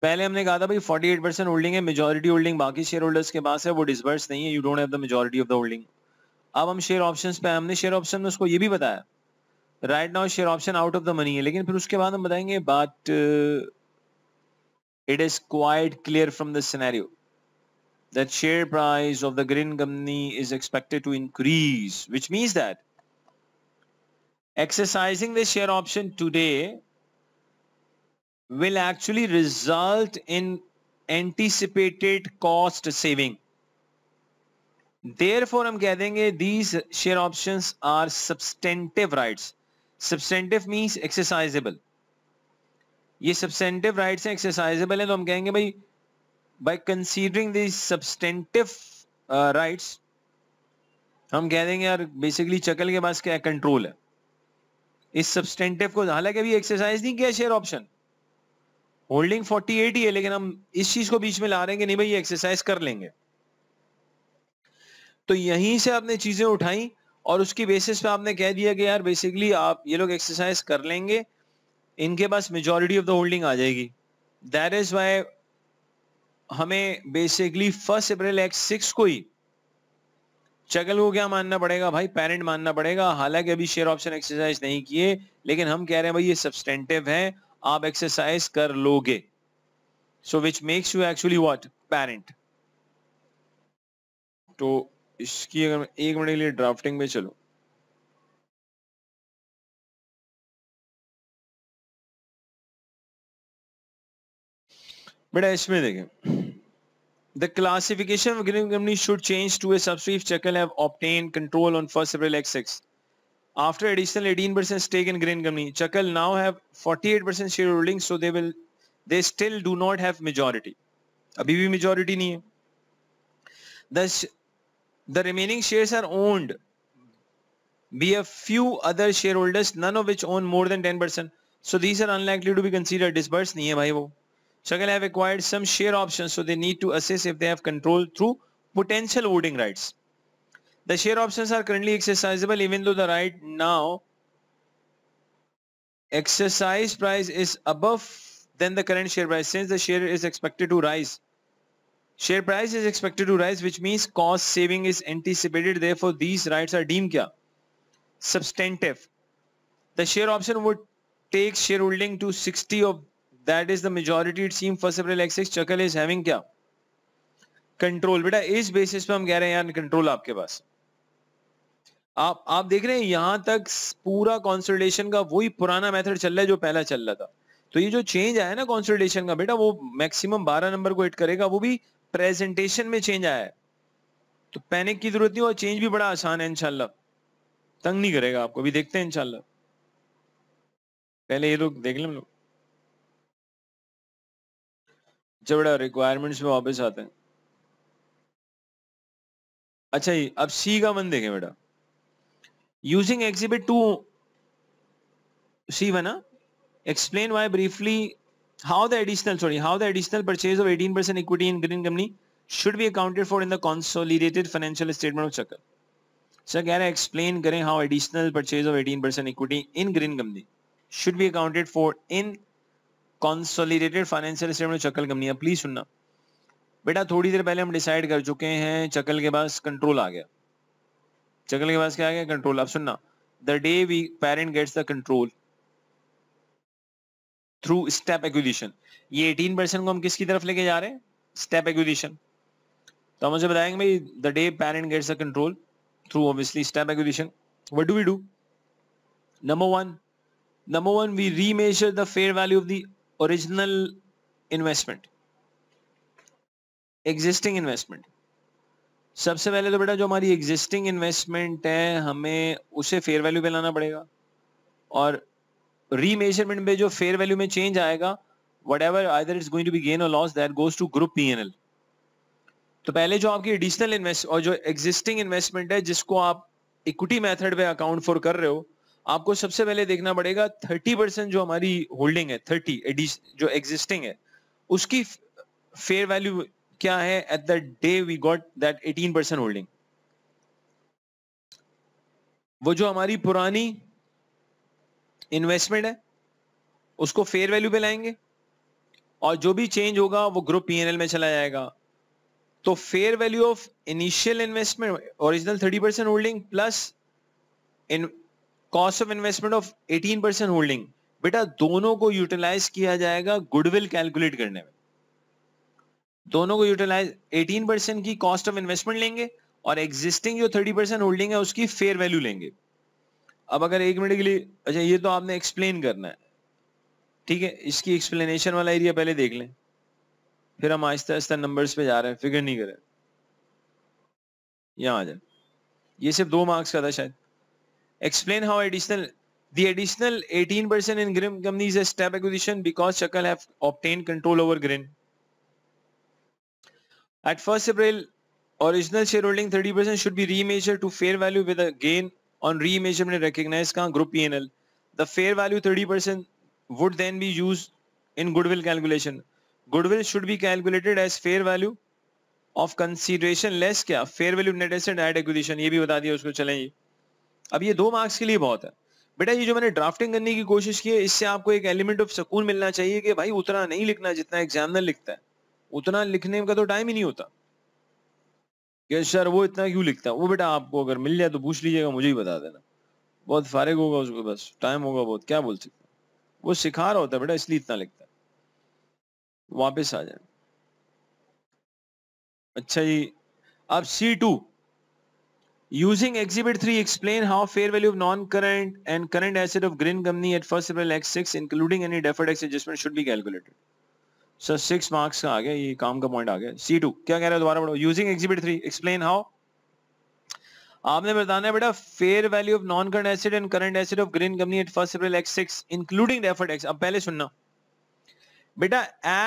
पहले हमने कहा था भाई 48 परसेंट होल्डिंग है मेजोरिटी होल्डिंग बाकी शेयर होल्डर्स के पास है वो डिसबर्स नहीं है you don't have the majority of the holding अब हम शेयर ऑप्शंस पे हमने शेयर ऑप्शन में उसको ये भी बताया right now share option out of the money है लेकिन फिर उसके बाद हम बताएंगे but it is quite clear from the scenario that share price of the green company is expected to increase, which means that exercising the share option today will actually result in anticipated cost saving. Therefore, I'm gathering these share options are substantive rights. Substantive means exercisable. ये substantive rights हैं exercisable हैं तो हम कहेंगे भाई by considering these substantive uh, rights हम कह देंगे यार बेसिकली चकल के पास क्या कंट्रोल है इस सब्सटेंटिव को हालांकि अभी एक्सरसाइज नहीं किया शेयर ऑप्शन होल्डिंग 48 ही है लेकिन हम इस चीज को बीच में ला रहे हैं कि नहीं भाई एक्सरसाइज कर लेंगे तो यहीं से आपने चीजें उठाई और उसकी बेसिस पे आपने कह दिया कि यार बेसिकली आप ये लोग एक्सरसाइज कर लेंगे इनके पास मेजोरिटी ऑफ द होल्डिंग आ जाएगी दैट इज वाई हमें basically first April X six को ही चगल को क्या मानना पड़ेगा भाई पेरेंट मानना पड़ेगा हालांकि अभी शेयर ऑप्शन एक्सरसाइज नहीं किए लेकिन हम कह रहे हैं भाई ये सब्सटेंटिव है आप एक्सरसाइज कर लोगे so which makes you actually what parent तो इसकी अगर एक मिनट के लिए ड्राफ्टिंग में चलो बेटा इसमें देखें The classification of giving company should change to a subsidiary if Chakal have obtained control on first April x After additional 18% stake in Green Company, Chakal now have 48% shareholding, so they will they still do not have majority. Abhi bhi majority nahi hai. The the remaining shares are owned by a few other shareholders, none of which own more than 10%. So these are unlikely to be considered disbursed Nahi hai, bhai, wo. Shakal have acquired some share options so they need to assess if they have control through potential voting rights. The share options are currently exercisable even though the right now exercise price is above than the current share price since the share is expected to rise. Share price is expected to rise which means cost saving is anticipated therefore these rights are deemed kya? substantive. The share option would take shareholding to 60 of that is the majority it seem for several x6 Chakal is having क्या control बेटा इस basis पे हम कह रहे हैं यार control आपके पास आप आप देख रहे हैं यहां तक पूरा कॉन्सल्टेशन का वही पुराना मेथड चल रहा है जो पहला चल रहा था तो ये जो चेंज आया ना कॉन्सल्टेशन का बेटा वो मैक्सिमम 12 नंबर को हिट करेगा वो भी प्रेजेंटेशन में चेंज आया है तो पैनिक की जरूरत नहीं और चेंज भी बड़ा आसान है इनशाला तंग नहीं करेगा आपको अभी देखते हैं इनशाला पहले ये लोग देख लें हम लोग जबड़ा रिक्वायरमेंट्स में वापस आते हैं अच्छा जी अब सी का वन देखें बेटा using exhibit two C one explain why briefly how the additional sorry how the additional purchase of eighteen percent equity in Green company should be accounted for in the consolidated financial statement of Chakal sir कह रहे explain करें how additional purchase of eighteen percent equity in Green company should be accounted for in consolidated financial statement Chakal कंपनियां please सुनना बेटा थोड़ी देर पहले हम decide कर चुके हैं चकल के पास कंट्रोल आ गया चकल के पास क्या आ गया कंट्रोल आप सुनना the day we parent gets the control through step acquisition ये 18 परसेंट को हम किसकी तरफ लेके जा रहे हैं स्टेप एक्विजिशन तो हम उसे बताएंगे भाई the day parent gets the control through obviously step acquisition what do we do number one number one we remeasure the fair value of the original investment existing investment सबसे पहले तो बेटा जो हमारी एग्जिस्टिंग इन्वेस्टमेंट है हमें उसे fair value पे लाना पड़ेगा और रीमेजरमेंट पे जो फेयर वैल्यू में चेंज आएगा whatever either it's going to be gain और loss that goes to group P तो पहले जो आपकी एडिशनल इन्वेस्ट और जो एग्जिस्टिंग इन्वेस्टमेंट है जिसको आप इक्विटी मेथड पे अकाउंट फॉर कर रहे हो आपको सबसे पहले देखना पड़ेगा थर्टी परसेंट जो हमारी होल्डिंग है थर्टी जो एग्जिस्टिंग है उसकी फेयर वैल्यू क्या है at the day we got that eighteen percent holding वो जो हमारी पुरानी इन्वेस्टमेंट है उसको फेयर वैल्यू पे लाएंगे और जो भी चेंज होगा वो ग्रुप पीएनएल में चला जाएगा तो fair value of initial investment original thirty percent holding plus cost of investment of 18 percent holding बेटा दोनों को यूटिलाइज किया जाएगा गुडविल कैलकुलेट करने में दोनों को यूटिलाइज 18 परसेंट की कॉस्ट ऑफ इन्वेस्टमेंट लेंगे और एग्जिस्टिंग जो 30 परसेंट होल्डिंग है उसकी फेयर वैल्यू लेंगे अब अगर एक मिनट के लिए अच्छा ये तो आपने एक्सप्लेन करना है ठीक है इसकी एक्सप्लेनेशन वाला एरिया पहले देख लें फिर हम आहिस्ता आहिस्ता नंबर्स पे जा रहे हैं फिगर नहीं करें यहाँ आ जाए ये सिर्फ दो मार्क्स का था शायद Explain how additional the additional 18% in Grim companies is a step acquisition because chakal have obtained control over Grin. At 1st April, original shareholding 30% should be remeasured to fair value with a gain on remeasurement recognized ka group PNL. The fair value 30% would then be used in goodwill calculation. Goodwill should be calculated as fair value of consideration less kya fair value net asset at acquisition ye bhi bata diya usko चलें अब ये दो marks के लिए बहुत है बेटा ये जो मैंने ड्राफ्टिंग करने की कोशिश की है इससे आपको एक एलिमेंट ऑफ सुकून मिलना चाहिए कि भाई उतना नहीं लिखना जितना एग्जामिनर लिखता है उतना लिखने का तो टाइम ही नहीं होता सर वो इतना क्यों लिखता है वो बेटा आपको अगर मिल जाए तो पूछ लीजिएगा मुझे ही बता देना बहुत फारिग होगा उसको बस टाइम होगा बहुत क्या बोल सकते वो सिखा रहा होता है बेटा इसलिए इतना लिखता है वापस आ जाए अच्छा जी अब C two Using Exhibit 3, explain how fair value of non-current and current asset of green company at first April X6 including any deferred tax adjustment should be calculated. so six marks ka aage, ye kaam ka point aage. c2 kya keh raha hai कह रहा है दोबारा पढ़ो using exhibit three explain how आपने बताना है बेटा fair value of non current asset and current asset of green company at first April X six including deferred tax अब पहले सुनना बेटा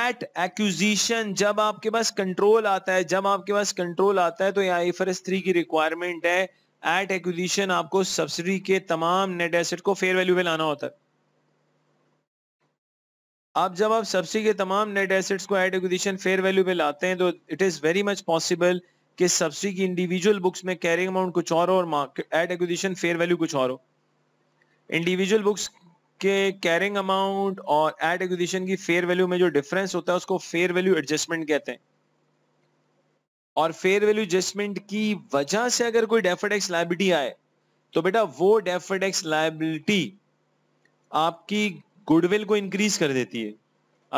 एट एक्विजिशन जब आपके पास कंट्रोल आता है जब आपके पास कंट्रोल आता है तो यहाँ एफरस थ्री की रिक्वायरमेंट है एट एक्विजिशन आपको सब्सिडी के तमाम नेट एसेट को फेयर वैल्यू में लाना होता है आप जब आप सब्सिडी के तमाम नेट एसेट्स को एट एक्विजिशन फेयर वैल्यू में लाते हैं तो it is very much possible कि सब्सिडी की इंडिविजुअल बुक्स में कैरिंग अमाउंट कुछ और और एट एक्विजिशन फेयर वैल्यू कुछ और हो इंडिविजुअल बुक्स के कैरिंग अमाउंट और एड एक्विजिशन की फेयर वैल्यू में जो डिफरेंस होता है उसको फेयर वैल्यू एडजस्टमेंट कहते हैं और फेयर वैल्यू एडजस्टमेंट की वजह से अगर कोई डेफर्ड लाइबिलिटी आए तो बेटा वो डेफर्ड लाइबिलिटी आपकी गुडविल को इंक्रीज कर देती है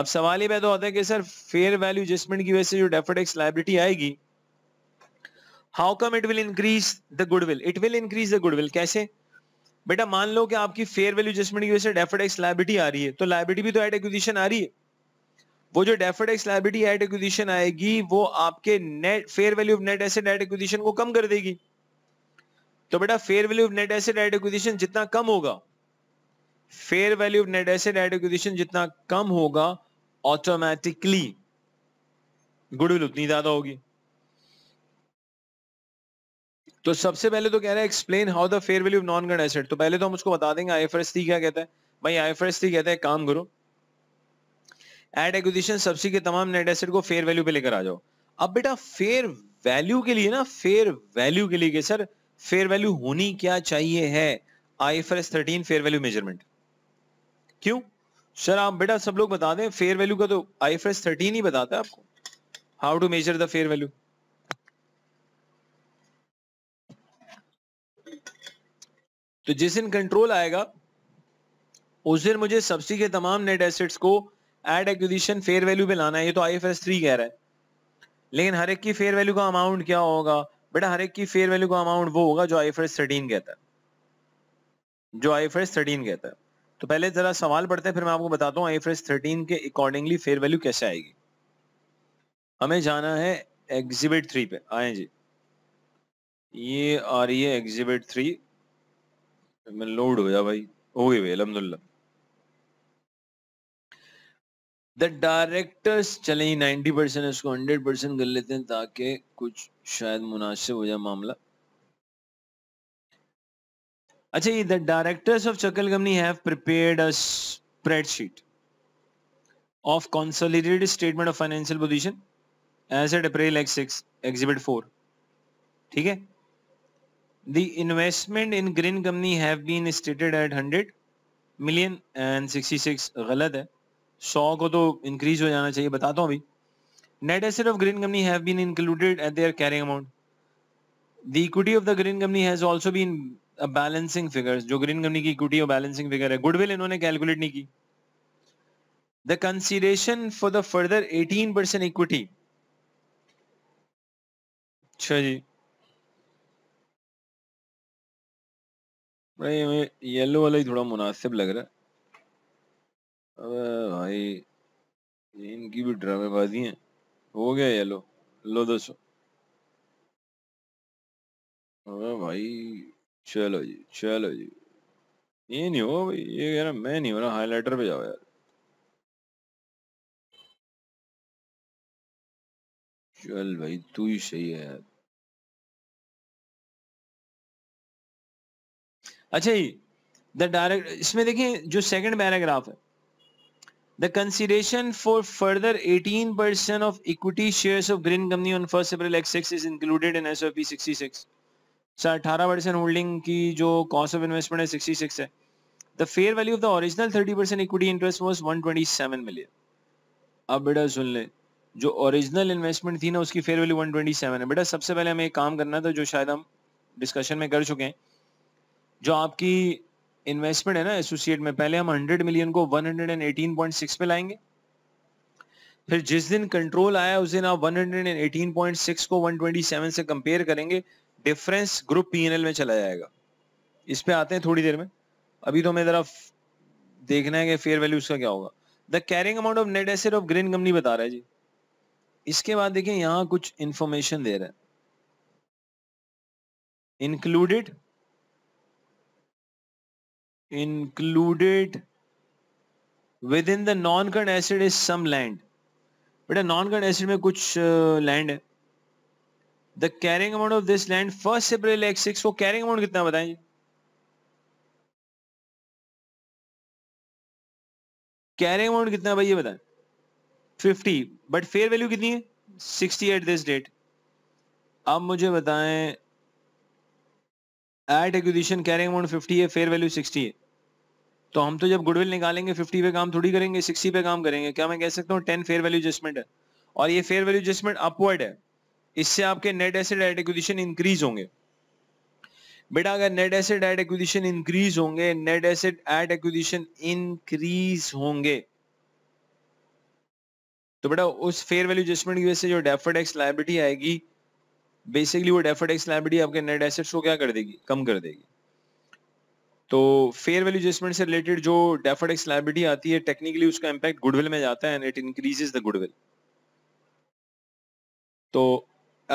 अब सवाल ये पैदा होता है कि सर फेयर वैल्यू एडजस्टमेंट की वजह से जो डेफर्ड लाइबिलिटी आएगी how come it will increase the goodwill it will increase the goodwill कैसे बेटा मान लो कि आपकी फेयर वैल्यू एडजस्टमेंट की वजह से डेफर्ड एक्स लाइबिलिटी आ रही है तो लाइबिलिटी भी तो एट एक्विजिशन आ रही है वो जो deferred tax liability at acquisition आएगी वो आपके net fair value of net asset at acquisition को कम कर देगी तो बेटा fair value of net asset at acquisition जितना कम होगा fair value of net asset at acquisition जितना कम होगा ऑटोमेटिकली गुडविल उतनी ज्यादा होगी तो सबसे पहले तो कह रहे हैं explain how the fair value of non current asset तो पहले तो हम उसको बता देंगे आईएफआरएस थ्री क्या कहता है भाई आईएफआरएस थ्री कहता है काम करो एड एक्विजिशन सब्सिडी के तमाम नेट एसेट को फेयर वैल्यू पे लेकर आ जाओ अब बेटा फेयर वैल्यू के लिए ना फेयर वैल्यू के लिए के सर फेयर वैल्यू होनी क्या चाहिए है IFRS F thirteen fair value measurement क्यों सर आप बेटा सब लोग बता दें फेयर वैल्यू का तो आईएफआरएस एफ थर्टीन ही बताता है आपको how to measure the fair value तो जिस दिन कंट्रोल आएगा उस दिन मुझे सब्सिडी के तमाम नेट एसेट्स को एड एक्विजिशन फेयर वैल्यू पे लाना है ये तो आई एफ एस थ्री कह रहा है लेकिन हर एक की फेयर वैल्यू का अमाउंट क्या होगा बेटा हर एक की फेयर वैल्यू का अमाउंट वो होगा जो आई एफ एस थर्टीन कहता है जो आई एफ एस थर्टीन कहता है तो पहले जरा सवाल पढ़ते हैं फिर मैं आपको बताता हूँ आई एफ एस थर्टीन के अकॉर्डिंगली फेयर वैल्यू कैसे आएगी हमें जाना है एग्जिबिट थ्री पे आए जी ये आ रही है एग्जिबिट थ्री मैं लोड हो जा भाई हो गई भाई अलहमदुल्ला द डायरेक्टर्स चले ही नाइन्टी परसेंट उसको हंड्रेड परसेंट कर लेते हैं ताकि कुछ शायद मुनासिब हो जाए मामला अच्छा ये the directors of चकल company have prepared a spreadsheet of consolidated statement of financial position as at April X six exhibit four ठीक है The investment in Grin company have been stated at 100 million and 66 गलत है 100 को तो increase हो जाना चाहिए बताता हूँ अभी net asset of green company have been included at their carrying amount the equity of the Green company has also been a balancing figures जो ग्रीन कंपनी की इक्विटी और बैलेंसिंग फिगर है गुडविल इन्होंने कैलकुलेट नहीं की the consideration for the further 18% equity अच्छा जी भाई हमें येलो वाला ही थोड़ा मुनासिब लग रहा है अबे भाई इनकी भी ड्रामेबाजी है हो गया येलो लो दसो अबे भाई चलो जी चलो जी ये नहीं हो भाई ये कह रहा मैं नहीं हो रहा हाईलाइटर पे जाओ यार चल भाई तू ही सही है यार अच्छा जी द डायरेक्ट इसमें देखिए जो सेकंड पैराग्राफ है the consideration for further 18 percent of equity shares of green company on first April six is included in S P sixty six अठारह परसेंट होल्डिंग की जो कॉस्ट ऑफ इन्वेस्टमेंट है sixty six है the fair value of the original thirty percent equity interest was one twenty seven million अब बेटा सुन ले जो original investment थी ना उसकी फेयर वैल्यू सेवन है बेटा सबसे पहले हमें एक काम करना था जो शायद हम डिस्कशन में कर चुके हैं जो आपकी इन्वेस्टमेंट है ना एसोसिएट में पहले हम 100 मिलियन को 118.6 पे लाएंगे फिर जिस दिन कंट्रोल आया उस दिन आप 118.6 को 127 से कंपेयर करेंगे डिफरेंस ग्रुप पीएनएल में चला जाएगा इस पे आते हैं थोड़ी देर में अभी तो हमें जरा देखना है कि फेयर वैल्यू उसका क्या होगा the carrying amount of net asset of green company बता रहा है जी इसके बाद देखिए यहां कुछ इंफॉर्मेशन दे रहा है included included within the non current asset is some land बेटा नॉन करंट एसेट में कुछ लैंड है the carrying amount of this land first April X six को कैरिंग अमाउंट कितना बताएं कैरिंग अमाउंट कितना भाई ये बताएं फिफ्टी बट फेयर वैल्यू कितनी है सिक्सटी एट दिस डेट अब मुझे बताएं at acquisition carrying amount fifty है फेयर वैल्यू सिक्सटी है तो हम तो जब गुडविल निकालेंगे फिफ्टी पे काम थोड़ी करेंगे सिक्सटी पे काम करेंगे क्या मैं कह सकता हूँ टेन फेयर वैल्यू एडजस्टमेंट है और ये फेयर वैल्यू एडजस्टमेंट अपवर्ड है इससे आपके net asset at acquisition increase होंगे बेटा अगर net asset at acquisition increase होंगे net asset at acquisition increase होंगे तो बेटा उस फेयर वैल्यू एडजस्टमेंट की वजह से जो डेफर्ड एक्स लाइबिलिटी आएगी बेसिकली वो डेफर्ड एक्स लाइबिलिटी आपके नेट एसेट्स को क्या कर देगी कम कर देगी तो फेयर वैल्यू एडजस्टमेंट से रिलेटेड जो डेफर्ड एक्स लाइबिलिटी आती है टेक्निकली उसका इम्पैक्ट गुडविल में जाता है and it increases the goodwill तो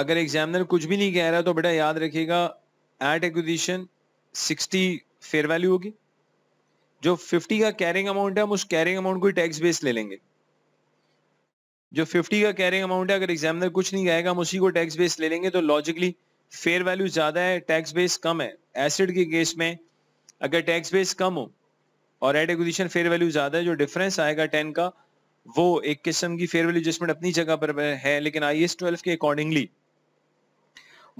अगर एग्जामिनर कुछ भी नहीं कह रहा तो बेटा याद रखिएगा एट एक्विजिशन 60 फेयर वैल्यू होगी जो 50 का कैरिंग अमाउंट है हम उस कैरिंग अमाउंट को टैक्स बेस ले लेंगे जो 50 का कैरिंग अमाउंट है अगर एग्जामिनर कुछ नहीं कहेगा हम उसी को टैक्स बेस ले लेंगे तो लॉजिकली फेयर वैल्यू ज़्यादा है टैक्स बेस कम है एसिड के केस में अगर टैक्स बेस कम हो और एड एक्विजिशन फेयर वैल्यू ज़्यादा है जो डिफरेंस आएगा टेन का वो एक किस्म की फेयर वैल्यू एडजस्टमेंट अपनी जगह पर है लेकिन आई एस ट्वेल्व के अकॉर्डिंगली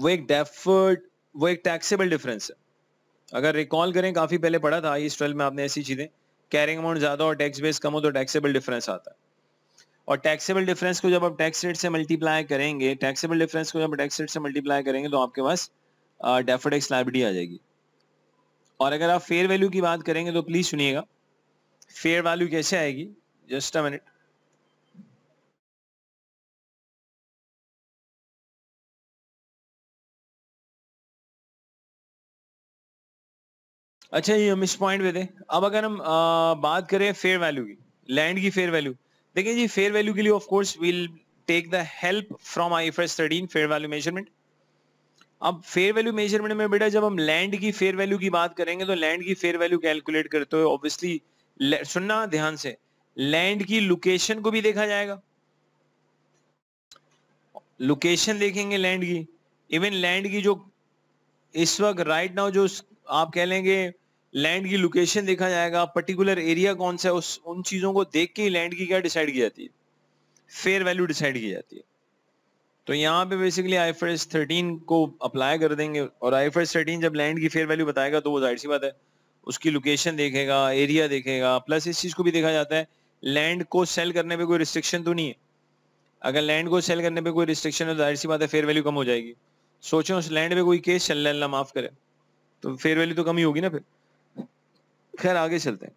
वो एक डेफर्ड वो एक टैक्सेबल डिफरेंस है अगर रिकॉल करें काफ़ी पहले पढ़ा था आई एस ट्वेल्व में आपने ऐसी चीज़ें कैरिंग अमाउंट ज़्यादा और टैक्स बेस कम हो तो टैक्सेबल डिफरेंस आता है और टैक्सेबल डिफरेंस को जब आप टैक्स रेट से मल्टीप्लाई करेंगे टैक्सेबल डिफरेंस को जब टैक्स रेट से मल्टीप्लाई करेंगे तो आपके पास डेफर्ड एक्स लाइबिलिटी आ जाएगी और अगर आप फेयर वैल्यू की बात करेंगे तो प्लीज सुनिएगा फेयर वैल्यू कैसे आएगी जस्ट अ मिनट अच्छा ये मिस पॉइंट पे थे अब अगर हम आ, बात करें फेयर वैल्यू की लैंड की फेयर वैल्यू देखिए जी फेयर वैल्यू के लिए of course will take the help from I F S thirteen fair value measurement अब फेयर वैल्यू मेजरमेंट में बेटा जब हम लैंड की फेयर वैल्यू की बात करेंगे तो लैंड की फेयर वैल्यू कैलकुलेट करते हो ऑब्वियसली सुनना ध्यान से लैंड की लोकेशन को भी देखा जाएगा लोकेशन देखेंगे लैंड की इवन लैंड की जो इस वक्त राइट नाउ जो आप कह लेंगे लैंड की लोकेशन देखा जाएगा पर्टिकुलर एरिया कौन सा है उस उन चीजों को देख के ही लैंड की क्या डिसाइड की जाती है फेयर वैल्यू डिसाइड की जाती है तो यहाँ पे बेसिकली आई फर्स थर्टीन को अप्लाई कर देंगे और आई फर्स थर्टीन जब लैंड की फेयर वैल्यू बताएगा तो वो जाहिर सी बात है उसकी लोकेशन देखेगा एरिया देखेगा प्लस इस चीज़ को भी देखा जाता है लैंड को सेल करने पे कोई रिस्ट्रिक्शन तो नहीं है अगर लैंड को सेल करने पे कोई रिस्ट्रिक्शन है तो जाहिर सी बात है फेयर वैल्यू कम हो जाएगी सोचें उस लैंड पे कोई केस चल रहा है माफ़ करे तो फेयर वैल्यू तो कम ही होगी ना फिर खैर आगे चलते हैं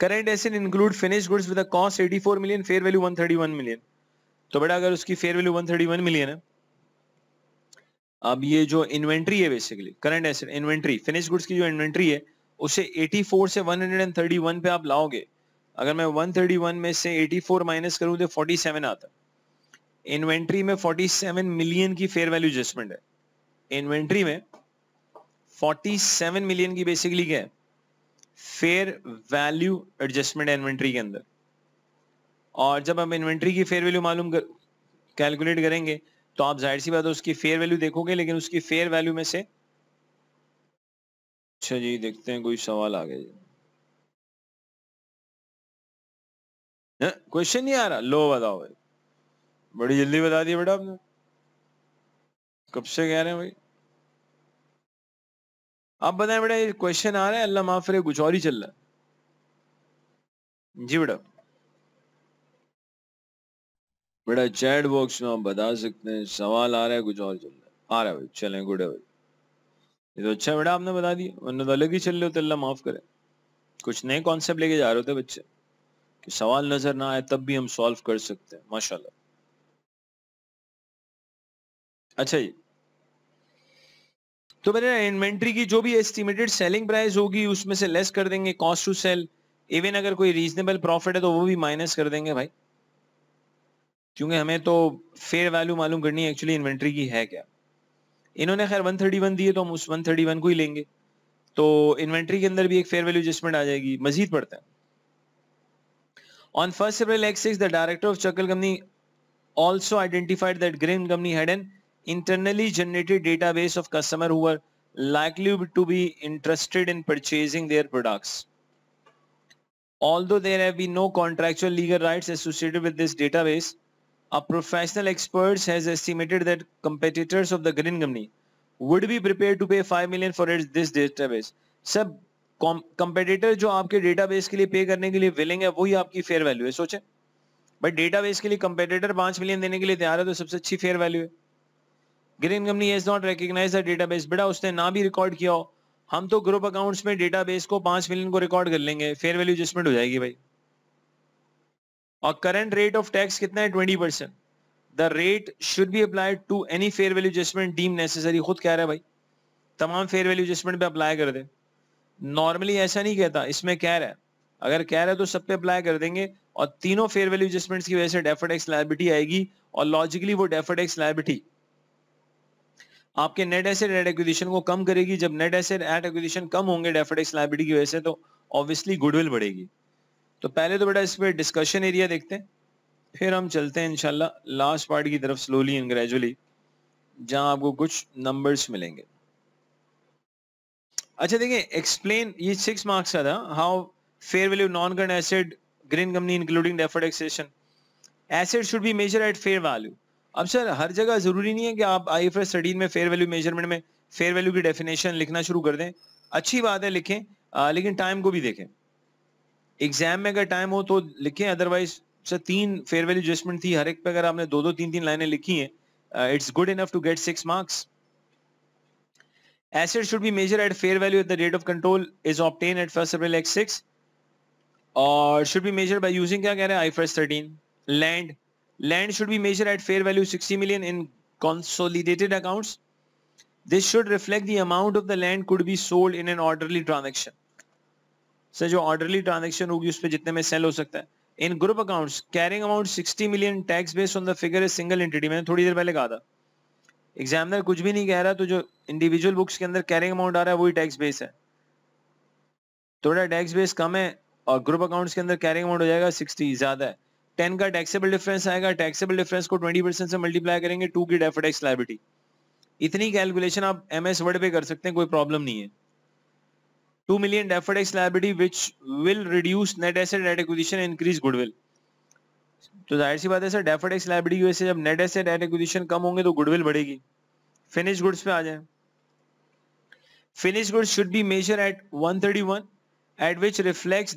current asset include finish goods with a cost 84 million fair value 131 million तो बेटा अगर उसकी फेयर वैल्यू 131 मिलियन है अब ये जो इन्वेंट्री है basically current asset inventory finish goods की जो इन्वेंट्री है उसे 84 से 131 पे आप लाओगे अगर मैं 131 में से 84 माइनस करूं तो 47 आता इन्वेंट्री में 47 मिलियन की फेयर वैल्यू एडजस्टमेंट है इन्वेंट्री में 47 मिलियन की बेसिकली क्या है फेयर वैल्यू एडजस्टमेंट इन्वेंट्री के अंदर और जब हम इन्वेंट्री की फेयर वैल्यू मालूम कर कैलकुलेट करेंगे तो आप जाहिर सी बात है उसकी फेयर वैल्यू देखोगे लेकिन उसकी फेयर वैल्यू में से अच्छा जी देखते हैं कोई सवाल आ गया क्वेश्चन हाँ, नहीं आ रहा लो बताओ बड़ी जल्दी बता दी बेटा आपने कब से कह रहे हैं भाई आप बताएं बेटा ये क्वेश्चन आ रहा है अल्लाह माफ रहे कुछ और ही चल रहा है जी बेटा बेटा चैट बॉक्स में आप बता सकते हैं सवाल आ रहा है कुछ और चल रहा है आ रहा है भाई चलें गुड है भाई ये तो अच्छा बेटा आपने बता दिया वरना तो अलग ही चल रहे हो तो अल्लाह माफ करे कुछ नए कॉन्सेप्ट लेके जा रहे होते बच्चे कि सवाल नजर ना आए तब भी हम सॉल्व कर सकते हैं माशाल्लाह अच्छा जी तो मैंने इन्वेंट्री की जो भी एस्टिमेटेड सेलिंग प्राइस होगी उसमें से लेस कर देंगे कॉस्ट टू सेल इवन अगर कोई रीजनेबल प्रॉफिट है तो वो भी माइनस कर देंगे भाई क्योंकि हमें तो फेयर वैल्यू मालूम करनी है एक्चुअली इन्वेंट्री की है क्या इन्होंने खैर 131 दी है तो हम उस 131 को ही लेंगे तो इन्वेंट्री के अंदर भी एक फेयर वैल्यू एडजस्टमेंट आ जाएगी मजीद पड़ता है on first April X six the director of चकल company also identified that Green company had and internally generated database of customer who are likely to be interested in purchasing their products. Although there have been no contractual legal rights associated with this database, a professional experts has estimated that competitors of the green company would be prepared to pay 5 million for its this database. सब competitor jo aapke database ke liye pay karne ke liye willing hai, wohi aapki fair value hai, soche. But database ke liye competitor 5 million dene ke liye तैयार hai, to sabse achhi fair value hai. Green company is not recognize database बेटा उसने ना भी record किया हो हम तो group accounts में डेटाबेस को पांच मिलियन को रिकॉर्ड कर लेंगे फेयर वैल्यू एडजस्टमेंट हो जाएगी भाई और करंट रेट ऑफ टैक्स कितना है twenty percent the rate should be applied to any fair value adjustment deem necessary खुद कह रहा है भाई तमाम फेयर वैल्यू एडजस्टमेंट पे अप्लाई कर दे नॉर्मली ऐसा नहीं कहता इसमें कह रहा है अगर कह रहा है तो सब पे अप्लाई कर देंगे और तीनों फेयर वैल्यू एडजस्टमेंट्स की वजह से डेफर्ड एक्स लाइबिलिटी आएगी और लॉजिकली वो डेफर्ड एक्स लाइबिलिटी आपके नेट एसेट एट एक्विजिशन को कम करेगी जब नेट एसेट एट एक्विजिशन कम होंगे डेफोडेक्स लाइबिलिटी की वजह से तो ऑब्वियसली गुडविल बढ़ेगी तो पहले तो बेटा इस पर डिस्कशन एरिया देखते हैं फिर हम चलते हैं इनशाला लास्ट पार्ट की तरफ स्लोली एंड ग्रेजुअली जहां आपको कुछ नंबर्स मिलेंगे अच्छा देखिए एक्सप्लेन ये सिक्स मार्क्स का था how fair value non current asset Green company including deferred accession asset should be measure at fair value अब सर हर जगह ज़रूरी नहीं है कि आप आई एफ एस में फेयर वैल्यू मेजरमेंट में फेयर वैल्यू की डेफिनेशन लिखना शुरू कर दें अच्छी बात है लिखें आ, लेकिन टाइम को भी देखें एग्जाम में अगर टाइम हो तो लिखें अदरवाइज सर तीन फेयर वैल्यू एडजस्टमेंट थी हर एक पे अगर आपने दो दो तीन तीन लाइनें लिखी हैं it's good enough to get six marks asset should be measure at fair value at the rate of control is obtain at first April X six और should be measure by using क्या कह रहे हैं IFRS thirteen land Land should be measured at fair value 60 million in consolidated accounts. This should reflect the amount of the land could be sold in an orderly transaction. Sir जो orderly transaction होगी उस पर जितने में sale हो सकता है in group account carrying amount 60 million tax base on the figure is single entity मैंने थोड़ी देर पहले कहा था एग्जामिनर कुछ भी नहीं कह रहा तो जो इंडिविजुअल बुक्स के अंदर कैरिंग अमाउंट आ रहा है वही टैक्स बेस है थोड़ा टैक्स बेस कम है और ग्रुप अकाउंट्स के अंदर कैरिंग अमाउंट हो जाएगा सिक्सटी ज्यादा है टेन का टैक्सेबल डिफरेंस आएगा टैक्सेबल डिफरेंस को ट्वेंटी परसेंट से मल्टीप्लाई करेंगे टू की डेफर टैक्स लाइबिलिटी इतनी कैलकुलेशन आप एम एस वर्ड पे कर सकते हैं कोई प्रॉब्लम नहीं है two million defer tax liability which will reduce net asset at acquisition increase goodwill तो जाहिर सी बात है सर डेफर टैक्स लाइबिलिटी की वजह से जब नेट एसेट एट एक्विजिशन कम होंगे तो गुडविल बढ़ेगी फिनिश गुड्स पे आ जाए finish goods should be measure at one thirty one at which reflects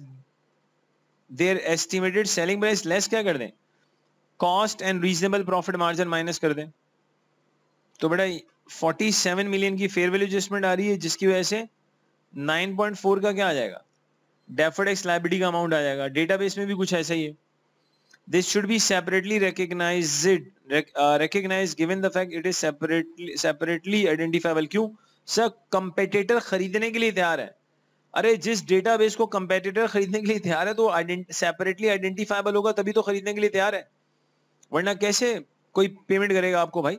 their estimated selling price less क्या कर दें cost and reasonable profit margin minus कर दें तो बेटा 47 मिलियन की फेयर वैल्यू एडजस्टमेंट आ रही है जिसकी वजह से 9.4 का क्या आ जाएगा डेफर्ड एक्स लाइबिलिटी का अमाउंट आ जाएगा डेटाबेस में भी कुछ ऐसा ही है this should be separately recognized uh, given the fact it is separately separately identifiable क्यों सर कंपटीटर खरीदने के लिए तैयार है अरे जिस डेटाबेस को कंपेटिटर खरीदने के लिए तैयार है तो सेपरेटली आइडेंटिफाइबल होगा तभी तो खरीदने के लिए तैयार है वरना कैसे कोई पेमेंट करेगा आपको भाई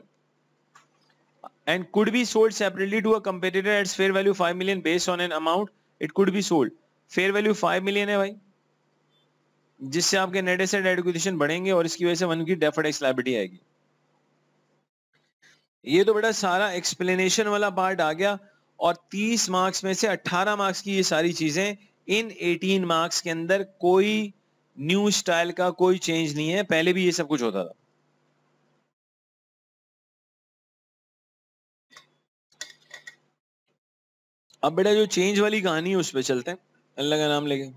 and could be sold separately to a at fair value five million based on an amount it could be sold fair value five million है भाई जिससे आपके नेट एसेट एडुकेशन बढ़ेंगे और इसकी वजह से वन की डेफर एक्स लाइबिलिटी आएगी ये तो बड़ा सारा एक्सप्लेनेशन वाला पार्ट आ गया और 30 मार्क्स में से 18 मार्क्स की ये सारी चीज़ें इन 18 मार्क्स के अंदर कोई न्यू स्टाइल का कोई चेंज नहीं है पहले भी ये सब कुछ होता था अब बेटा जो चेंज वाली कहानी है उस पर चलते हैं अल्लाह का नाम लेके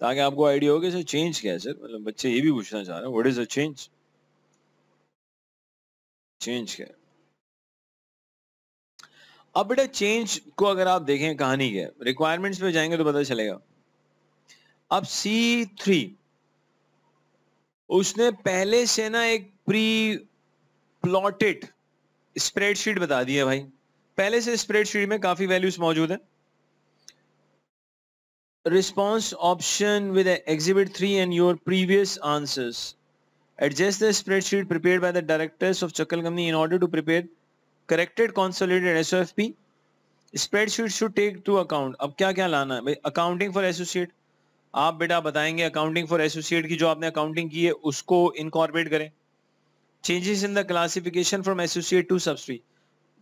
ताकि आपको आइडिया हो कि सर चेंज क्या है सर मतलब बच्चे ये भी पूछना चाह रहे हैं what is a change change क्या है अब बेटा चेंज को अगर आप देखें कहानी के रिक्वायरमेंट्स पे जाएंगे तो पता चलेगा अब सी थ्री उसने पहले से ना एक प्री प्लॉटेड स्प्रेडशीट बता दी है भाई पहले से स्प्रेडशीट में काफी वैल्यूज मौजूद है response option with exhibit three and your previous answers adjust the spreadsheet prepare by the directors of चक्कल company in order to prepare corrected consolidated S F P spreadsheet should take to account अब क्या क्या लाना है भाई accounting for associate आप बेटा बताएंगे अकाउंटिंग फॉर एसोसिएट की जो आपने अकाउंटिंग की है उसको इनकॉर्पोरेट करें changes in the classification from associate to subsidy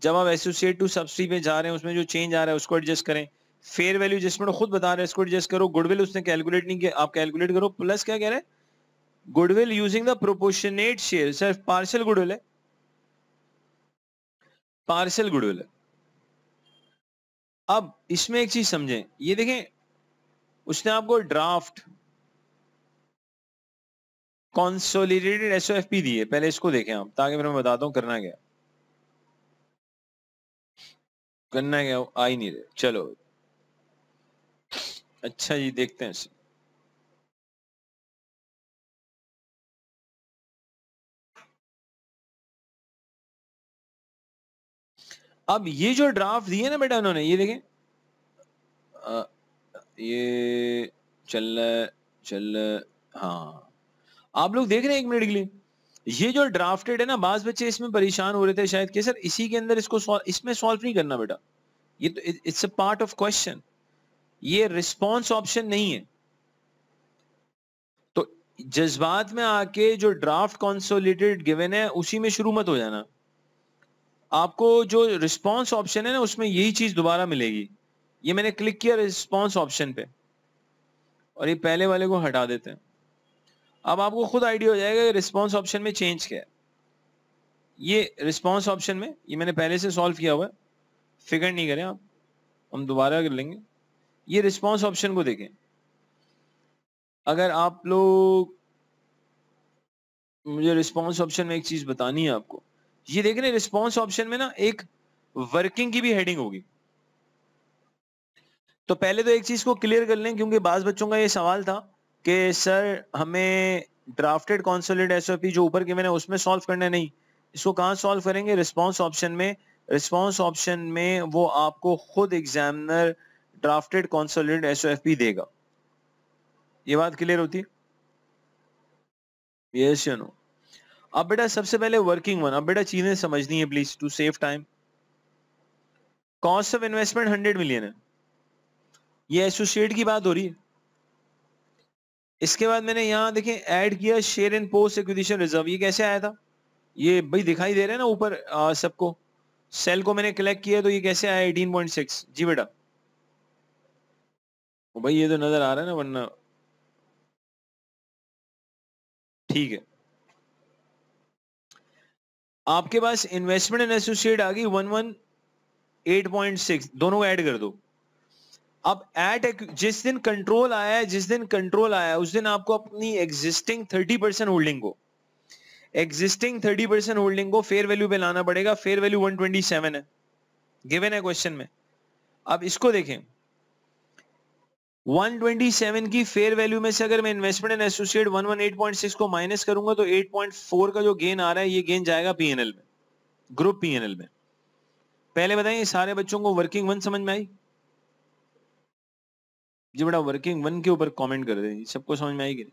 जब आप एसोसिएट टू सब्सिडी में जा रहे हैं उसमें जो चेंज आ रहा है उसको एडजस्ट करें फेयर वैल्यू जिसमें खुद बता रहे हैं उसको एडजस्ट करो गुडविल उसने कैलकुलेट नहीं किया आप कैलकुलेट करो प्लस क्या कह रहे हैं goodwill using the proportionate share सिर्फ पार्शियल गुडविल है पार्सल गुडविल अब इसमें एक चीज समझें ये देखें उसने आपको ड्राफ्ट कॉन्सोलिडेटेड एसओएफपी पी दिए पहले इसको देखें आप ताकि मैं बताता हूं करना क्या करना क्या आ ही नहीं रहे चलो अच्छा जी देखते हैं इसे अब ये जो ड्राफ्ट दिए ना बेटा उन्होंने ये देखें ये चल चल हाँ आप लोग देख रहे हैं एक मिनट के लिए ये जो ड्राफ्टेड है ना बाज बच्चे इसमें परेशान हो रहे थे शायद कि सर इसी के अंदर इसको सॉल्व इसमें सॉल्व नहीं करना बेटा ये तो it's a part of question ये रिस्पॉन्स ऑप्शन नहीं है तो जज्बात में आके जो ड्राफ्ट कॉन्सोलेटेड गिवन है उसी में शुरू मत हो जाना आपको जो रिस्पॉन्स ऑप्शन है ना उसमें यही चीज दोबारा मिलेगी ये मैंने क्लिक किया रिस्पॉन्स ऑप्शन पे और ये पहले वाले को हटा देते हैं अब आपको खुद आइडिया हो जाएगा कि रिस्पॉन्स ऑप्शन में चेंज क्या है ये रिस्पॉन्स ऑप्शन में ये मैंने पहले से सॉल्व किया हुआ है फिगर नहीं करें आप हम दोबारा कर लेंगे ये रिस्पॉन्स ऑप्शन को देखें अगर आप लोग मुझे रिस्पॉन्स ऑप्शन में एक चीज़ बतानी है आपको ये देख रहे रिस्पॉन्स ऑप्शन में ना एक वर्किंग की भी हेडिंग होगी तो पहले तो एक चीज को क्लियर कर लें क्योंकि बाज बच्चों का ये सवाल था कि सर हमें ड्राफ्टेड कॉन्सोलिड एसओपी जो ऊपर की मैंने उसमें सॉल्व करना नहीं इसको कहाँ सॉल्व करेंगे रिस्पॉन्स ऑप्शन में रिस्पॉन्स ऑप्शन में वो आपको खुद एग्जामिनर ड्राफ्टेड कॉन्सोलिड एसओ देगा ये बात क्लियर होती है यस यू नो अब बेटा सबसे पहले वर्किंग वन अब बेटा चीजें समझनी है please to save time cost of investment hundred million है ये एसोसिएट की बात हो रही है इसके बाद मैंने यहां देखें ऐड किया share in post acquisition reserve ये कैसे आया था ये भाई दिखाई दे रहा है ना ऊपर सबको सेल को मैंने कलेक्ट किया तो ये कैसे आया एटीन पॉइंट सिक्स जी बेटा भाई ये तो नजर आ रहा है ना वरना ठीक है आपके पास इन्वेस्टमेंट एंड एसोसिएट आ गई one one eight point six दोनों को ऐड कर दो अब एट जिस दिन कंट्रोल आया है जिस दिन कंट्रोल आया है उस दिन आपको अपनी एग्जिस्टिंग थर्टी परसेंट होल्डिंग को एग्जिस्टिंग थर्टी परसेंट होल्डिंग को फेयर वैल्यू पे लाना पड़ेगा fair value one twenty seven है गिवेन है क्वेश्चन में अब इसको देखें 127 की फेयर वैल्यू में से अगर मैं इन्वेस्टमेंट एंड एसोसिएट 118.6 को माइनस करूंगा तो 8.4 का जो गेन आ रहा है ये गेन जाएगा पीएनएल में ग्रुप पीएनएल में पहले बताइए सारे बच्चों को वर्किंग वन समझ में आई जी बेटा वर्किंग वन के ऊपर कमेंट कर रहे हैं सबको समझ में आएगी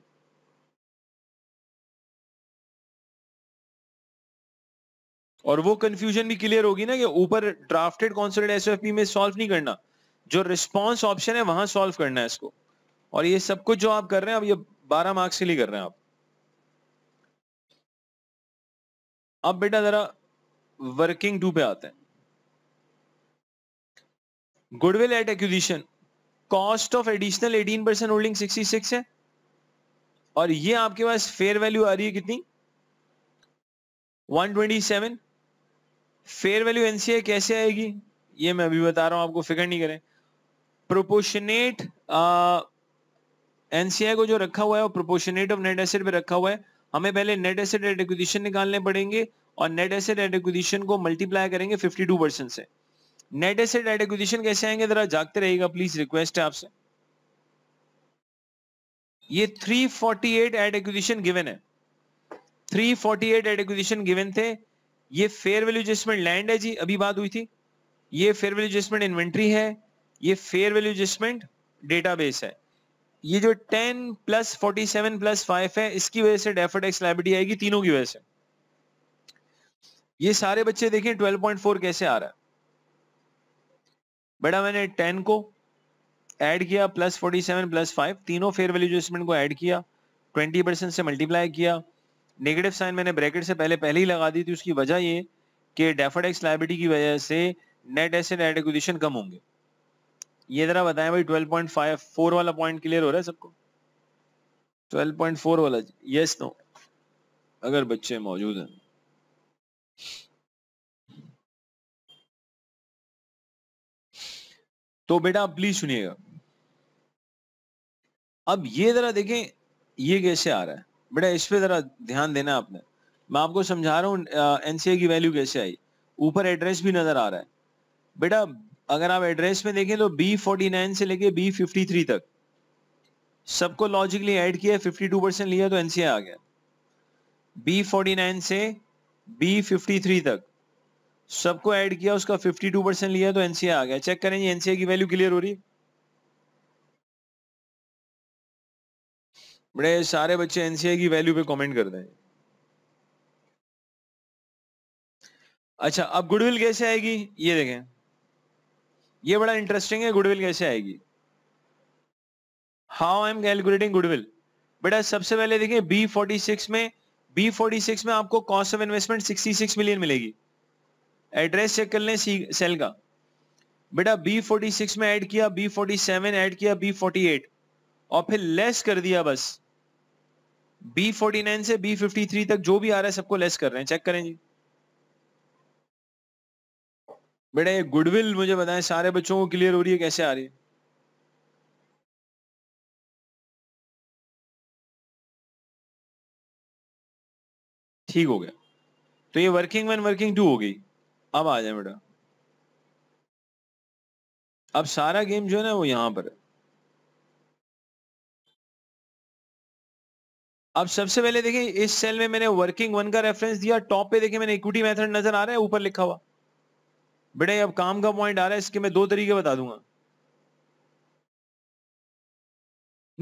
और वो कंफ्यूजन भी क्लियर होगी ना कि ऊपर ड्राफ्टेड कॉन्सोलिडेटेड एसओएफपी में सॉल्व नहीं करना जो रिस्पॉन्स ऑप्शन है वहां सॉल्व करना है इसको और ये सब कुछ जो आप कर रहे हैं अब ये बारह मार्क्स के लिए कर रहे हैं आप अब बेटा जरा वर्किंग टू पे आते हैं goodwill at acquisition cost of additional 18 percent holding 66 है और ये आपके पास फेयर वैल्यू आ रही है कितनी 127 फेयर वैल्यू एनसीआई कैसे आएगी ये मैं अभी बता रहा हूं आपको फिक्र नहीं करें प्रोपोर्शनेट एनसीआई uh, को जो रखा हुआ है वो प्रोपोर्शनेट ऑफ नेट एसेट पे रखा हुआ है हमें पहले नेट एसेट एट एक्विजिशन निकालने पड़ेंगे और नेट एसेट एट एक्विजिशन को मल्टीप्लाई करेंगे 52 परसेंट से नेट एसेट एट एक्विजिशन कैसे आएंगे जरा जागते रहेगा प्लीज रिक्वेस्ट है आपसे ये 348 एट एक्विजिशन गिवन है 348 एट एक्विजिशन गिवन थे ये फेयर वैल्यू एडजस्टमेंट लैंड है जी अभी बात हुई थी ये फेयर वैल्यू एडजस्टमेंट इन्वेंट्री है ये फेयर वैल्यू एडजस्टमेंट डेटाबेस है ये जो 10 प्लस 47 प्लस 5 है इसकी वजह से डेफर्ड एक्स लाइबिलिटी आएगी तीनों की वजह से ये सारे बच्चे देखें 12.4 कैसे आ रहा है बेटा मैंने 10 को ऐड किया प्लस 47 प्लस 5 तीनों फेयर वैल्यू एडजस्टमेंट को ऐड किया 20 परसेंट से मल्टीप्लाई किया नेगेटिव साइन मैंने ब्रैकेट से पहले पहले ही लगा दी थी उसकी वजह ये कि डेफर्ड एक्स लाइबिलिटी की वजह से नेट एसेट एड कम होंगे ये जरा बताएं भाई फोर वाला पॉइंट क्लियर हो रहा है सबको 12.4 वाला यस नो अगर बच्चे मौजूद हैं तो बेटा आप प्लीज सुनिएगा अब ये जरा देखें ये कैसे आ रहा है बेटा इस पे जरा ध्यान देना आपने मैं आपको समझा रहा हूं एनसीए की वैल्यू कैसे आई ऊपर एड्रेस भी नजर आ रहा है बेटा अगर आप एड्रेस में देखें तो बी फोर्टी नाइन से लेके बी फिफ्टी थ्री तक सबको लॉजिकली ऐड किया फिफ्टी टू परसेंट लिया तो एनसीए आ गया बी फोर्टी नाइन से बी फिफ्टी थ्री तक सबको ऐड किया उसका फिफ्टी टू परसेंट लिया तो एनसीए आ गया चेक करें एनसीए की वैल्यू क्लियर हो रही है बड़े सारे बच्चे एनसीए की वैल्यू पे कमेंट कर रहे हैं अच्छा अब गुडविल कैसे आएगी ये देखें ये बड़ा इंटरेस्टिंग है गुडविल कैसे आएगी how I am calculating goodwill बेटा सबसे पहले देखिए बी फोर्टी सिक्स में बी फोर्टी सिक्स में आपको cost of investment sixty six million मिलेगी एड्रेस चेक कर लें सेल का बेटा बी फोर्टी सिक्स में ऐड किया बी फोर्टी सेवन ऐड किया बी फोर्टी एट और फिर लेस कर दिया बस बी फोर्टी नाइन से बी फिफ्टी थ्री तक जो भी आ रहा है सबको लेस कर रहे हैं चेक करें जी बेटा ये गुडविल मुझे बताएं सारे बच्चों को क्लियर हो रही है कैसे आ रही है ठीक हो गया तो ये वर्किंग वन वर्किंग टू हो गई अब आ जाए बेटा अब सारा गेम जो है ना वो यहां पर है अब सबसे पहले देखें इस सेल में मैंने वर्किंग वन का रेफरेंस दिया टॉप पे देखें मैंने इक्विटी मेथड नजर आ रहा है ऊपर लिखा हुआ बेटे अब काम का पॉइंट आ रहा है इसके मैं दो तरीके बता दूंगा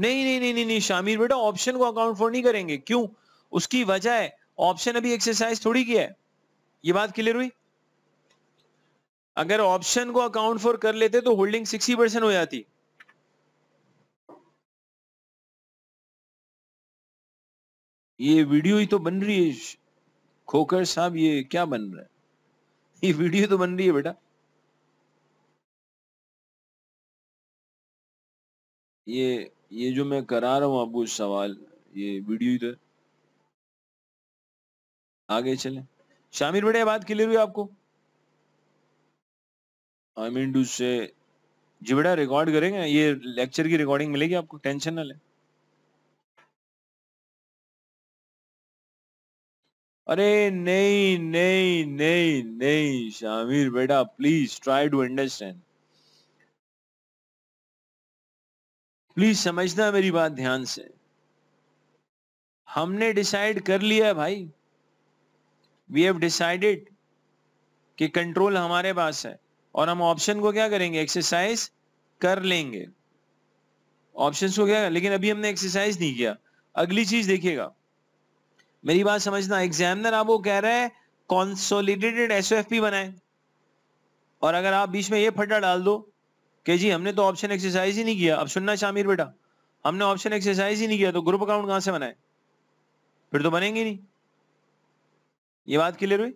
नहीं नहीं नहीं नहीं, नहीं शामिर बेटा ऑप्शन को अकाउंट फॉर नहीं करेंगे क्यों उसकी वजह है ऑप्शन अभी एक्सरसाइज थोड़ी किया है ये बात क्लियर हुई अगर ऑप्शन को अकाउंट फॉर कर लेते तो होल्डिंग सिक्सटी परसेंट हो जाती ये वीडियो ही तो बन रही है खोकर साहब ये क्या बन रहा है [laughs] ये वीडियो तो बन रही है बेटा ये ये जो मैं करा रहा हूं आपको सवाल ये वीडियो ही तो आगे चले शामिर बेटा बात क्लियर हुई आपको आई मीन टू से जी बेटा रिकॉर्ड करेंगे ये लेक्चर की रिकॉर्डिंग मिलेगी आपको टेंशन ना लें अरे नहीं नहीं नहीं नहीं शामिर बेटा please try to understand please समझना मेरी बात ध्यान से हमने डिसाइड कर लिया भाई वी हैव डिसाइडेड कि कंट्रोल हमारे पास है और हम ऑप्शन को क्या करेंगे एक्सरसाइज कर लेंगे ऑप्शंस को क्या लेकिन अभी हमने एक्सरसाइज नहीं किया अगली चीज देखिएगा मेरी बात समझना एग्जामिनर आप वो कह रहे हैं कॉन्सोलिडेटेड एस बनाए और अगर आप बीच में ये फटा डाल दो कि जी हमने तो ऑप्शन एक्सरसाइज ही नहीं किया अब सुनना शामिर बेटा हमने ऑप्शन एक्सरसाइज ही नहीं किया तो ग्रुप अकाउंट कहां से बनाए फिर तो बनेंगे नहीं ये बात क्लियर हुई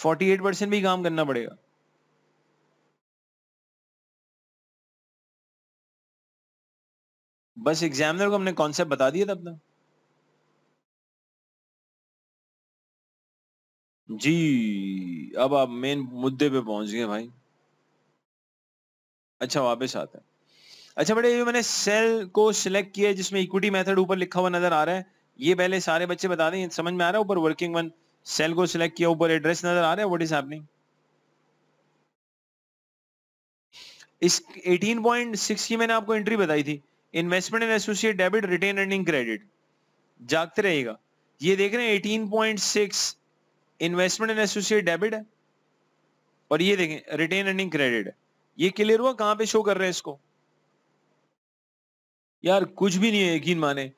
48 परसेंट भी काम करना पड़ेगा बस एग्जामिनर को हमने कॉन्सेप्ट बता दिया था अपना जी अब आप मेन मुद्दे पे पहुंच गए भाई अच्छा वापस आते हैं अच्छा बड़े ये मैंने सेल को सिलेक्ट किया जिसमें इक्विटी मेथड ऊपर लिखा हुआ नजर आ रहा है ये पहले सारे बच्चे बता दें समझ में आ रहा है ऊपर वर्किंग वन सेल को सिलेक्ट किया ऊपर एड्रेस नजर आ रहा है व्हाट इज हैपनिंग इस 18.6 की मैंने आपको एंट्री बताई थी investment in associate debit retain earning credit जागते रहेगा ये देख रहे हैं eighteen investment in associate debit है और ये देखें रिटेन अर्निंग क्रेडिट ये क्लियर हुआ कहां पे शो कर रहे हैं इसको यार कुछ भी नहीं है यकीन माने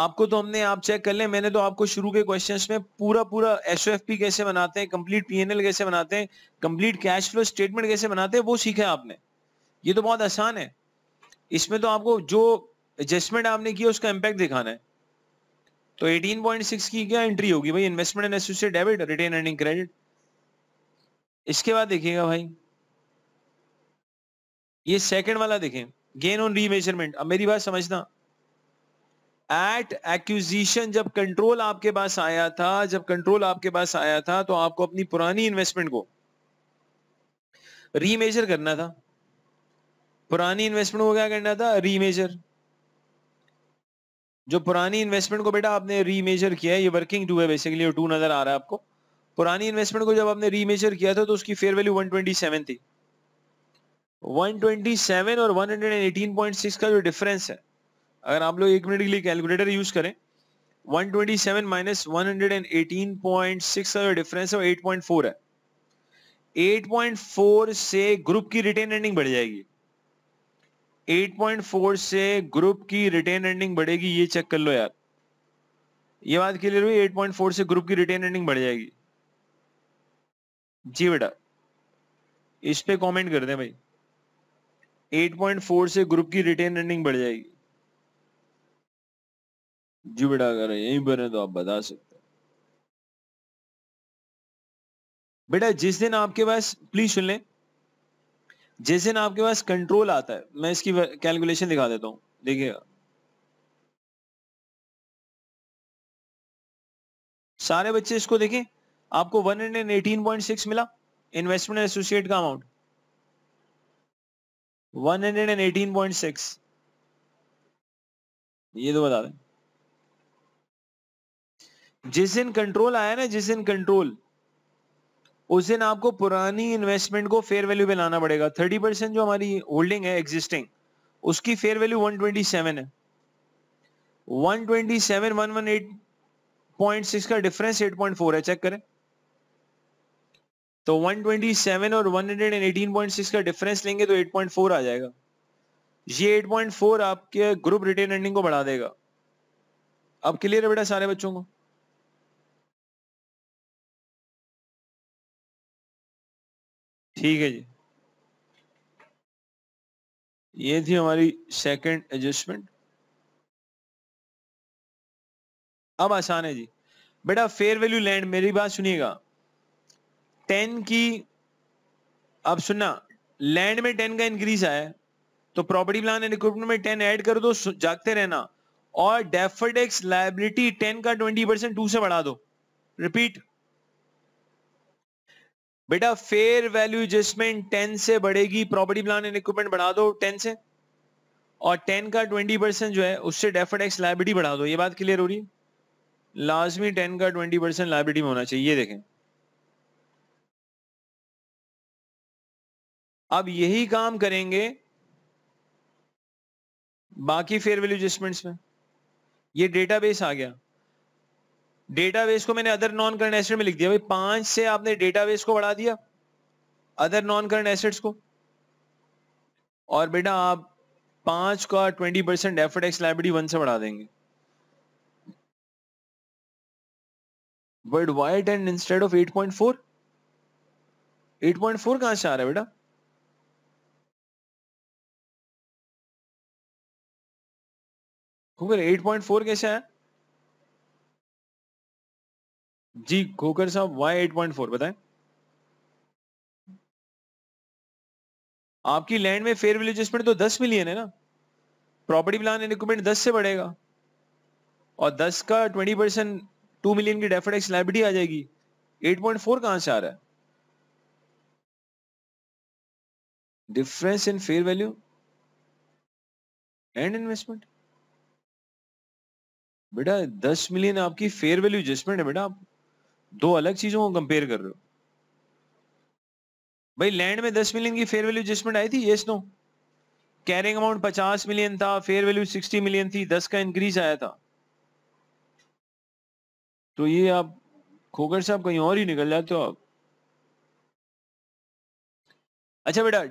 आपको तो हमने आप चेक कर लें मैंने तो आपको शुरू के क्वेश्चंस में पूरा पूरा एस कैसे बनाते हैं कंप्लीट पीएनएल कैसे बनाते हैं कंप्लीट कैश फ्लो स्टेटमेंट कैसे बनाते हैं वो सीखा है आपने ये तो बहुत आसान है इसमें तो आपको जो एडजस्टमेंट आपने किया उसका इम्पैक्ट दिखाना है तो 18.6 की क्या एंट्री होगी भाई investment and associate debit retain earning credit इसके बाद देखिएगा भाई ये सेकंड वाला देखें गेन ऑन रीमेजरमेंट अब मेरी बात समझना एट एक्विजिशन जब कंट्रोल आपके पास आया था जब कंट्रोल आपके पास आया था तो आपको अपनी पुरानी इन्वेस्टमेंट को रीमेजर करना था पुरानी इन्वेस्टमेंट को क्या करना था रीमेजर जो पुरानी इन्वेस्टमेंट को बेटा आपने रीमेजर किया है ये वर्किंग टू है बेसिकली और टू नजर आ रहा है आपको पुरानी इन्वेस्टमेंट को जब आपने रीमेजर किया था तो उसकी फेयर वैल्यू 127 थी 127 और 118.6 का जो डिफरेंस है अगर आप लोग एक मिनट के लिए कैलकुलेटर यूज करें 127 माइनस 118.6 का जो डिफरेंस है वो 8.4 है 8.4 से ग्रुप की रिटेन एंडिंग बढ़ जाएगी 8.4 से ग्रुप की रिटेन एंडिंग बढ़ेगी ये चेक कर लो यार ये बात क्लियर हुई 8.4 से ग्रुप की रिटेन एंडिंग बढ़ जाएगी जी बेटा इस पे कमेंट कर दे भाई 8.4 से ग्रुप की रिटेन एंडिंग बढ़ जाएगी जी बेटा अगर यहीं पर है तो आप बता सकते बेटा जिस दिन आपके पास प्लीज सुन लें जिस दिन आपके पास कंट्रोल आता है मैं इसकी कैलकुलेशन दिखा देता हूं देखिएगा सारे बच्चे इसको देखें आपको 118.6 मिला इन्वेस्टमेंट एसोसिएट का अमाउंट 118.6 ये तो बता दें जिस दिन कंट्रोल आया ना जिस दिन कंट्रोल उस दिन आपको पुरानी इन्वेस्टमेंट को फेयर वैल्यू पे लाना पड़ेगा थर्टी परसेंट जो हमारी होल्डिंग है एग्जिस्टिंग उसकी fair value one twenty seven है one one one twenty seven eight point six का डिफरेंस एट पॉइंट फोर है चेक करें तो वन ट्वेंटी सेवन और one hundred and eighteen point six का डिफरेंस लेंगे तो एट पॉइंट फोर आ जाएगा ये एट पॉइंट फोर आपके ग्रुप रिटेन अर्निंग को बढ़ा देगा अब क्लियर है बेटा सारे बच्चों को ठीक है जी ये थी हमारी सेकंड एडजस्टमेंट अब आसान है जी बेटा फेयर वैल्यू लैंड मेरी बात सुनिएगा टेन की अब सुनना लैंड में टेन का इंक्रीज आया तो प्रॉपर्टी प्लान एंड इक्विपमेंट में टेन ऐड कर दो जागते रहना और डेफर्ड एक्स लाइबिलिटी टेन का ट्वेंटी परसेंट टू से बढ़ा दो रिपीट बेटा फेयर वैल्यू एडजस्टमेंट टेन से बढ़ेगी प्रॉपर्टी प्लान एंड इक्विपमेंट बढ़ा दो टेन से और टेन का ट्वेंटी परसेंट जो है उससे डेफर्ड एक्स लाइबिलिटी बढ़ा दो ये बात क्लियर हो रही है लाजमी टेन का ट्वेंटी परसेंट लाइबिलिटी में होना चाहिए ये देखें अब यही काम करेंगे बाकी फेयर वैल्यू एडजस्टमेंट्स में ये डेटाबेस आ गया डेटाबेस को मैंने अदर नॉन करंट एसेट में लिख दिया भाई पांच से आपने डेटाबेस को बढ़ा दिया अदर नॉन करंट एसेट्स को और बेटा आप पांच का twenty percent deferred tax liability one से बढ़ा देंगे but wait and instead of eight point four eight point four कहां से आ रहा है बेटा एट पॉइंट फोर कैसे आया जी खोकर साहब वाई एट पॉइंट फोर बताए आपकी लैंड में फेयर वैल्यू एडजस्टमेंट तो दस मिलियन है ना प्रॉपर्टी प्लान एंड इक्विपमेंट दस से बढ़ेगा और दस का ट्वेंटी परसेंट टू मिलियन की डेफर्ड एक्स लाइबिलिटी आ जाएगी एट पॉइंट फोर कहां से आ रहा है difference in fair value and investment बेटा दस मिलियन आपकी फेयर वैल्यू एडजस्टमेंट है बेटा आप दो अलग चीजों को कंपेयर कर रहे हो भाई लैंड में दस मिलियन की फेयर वैल्यू एडजस्टमेंट आई थी ये नो कैरिंग अमाउंट पचास मिलियन था फेयर वैल्यू सिक्सटी मिलियन थी दस का इंक्रीज आया था तो ये आप खोकर साहब कहीं और ही निकल जाते हो आप अच्छा बेटा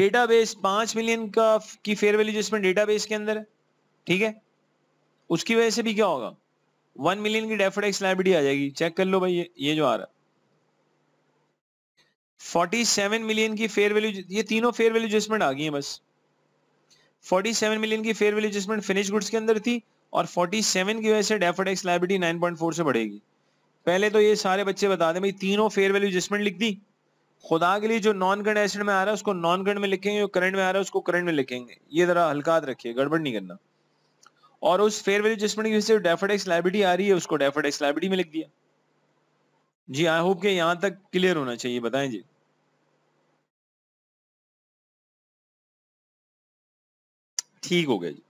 डेटाबेस पांच मिलियन का की फेयर वैल्यू एडजस्टमेंट डेटाबेस के अंदर है ठीक है उसकी वजह से भी क्या होगा वन मिलियन की डेफर्ड एक्स लाइबिलिटी आ जाएगी चेक कर लो भाई ये जो आ रहा है फोर्टी सेवन मिलियन की फेयर वैल्यू ये तीनों फेयर वैल्यू एडजस्टमेंट आ गई है बस फोर्टी सेवन मिलियन की fair value adjustment finish goods के अंदर थी और फोर्टी सेवन की वजह से deferred tax liability nine point four से बढ़ेगी पहले तो ये सारे बच्चे बता दें भाई तीनों फेयर वैल्यू एडजस्टमेंट लिख दी खुदा के लिए जो नॉन करंट एसेट में आ रहा है उसको नॉन करंट में लिखेंगे जो करंट में आ रहा है उसको करंट में लिखेंगे ये जरा हल्का हाथ रखिए गड़बड़ नहीं करना और उस फेयर वैल्यू एडजस्टमेंट की वजह से डेफर्ड डेफोडेक्स लाइबिलिटी आ रही है उसको डेफर्ड डेफोडेक्स लाइबिलिटी में लिख दिया जी आई होप के यहाँ तक क्लियर होना चाहिए बताएं जी ठीक हो गया जी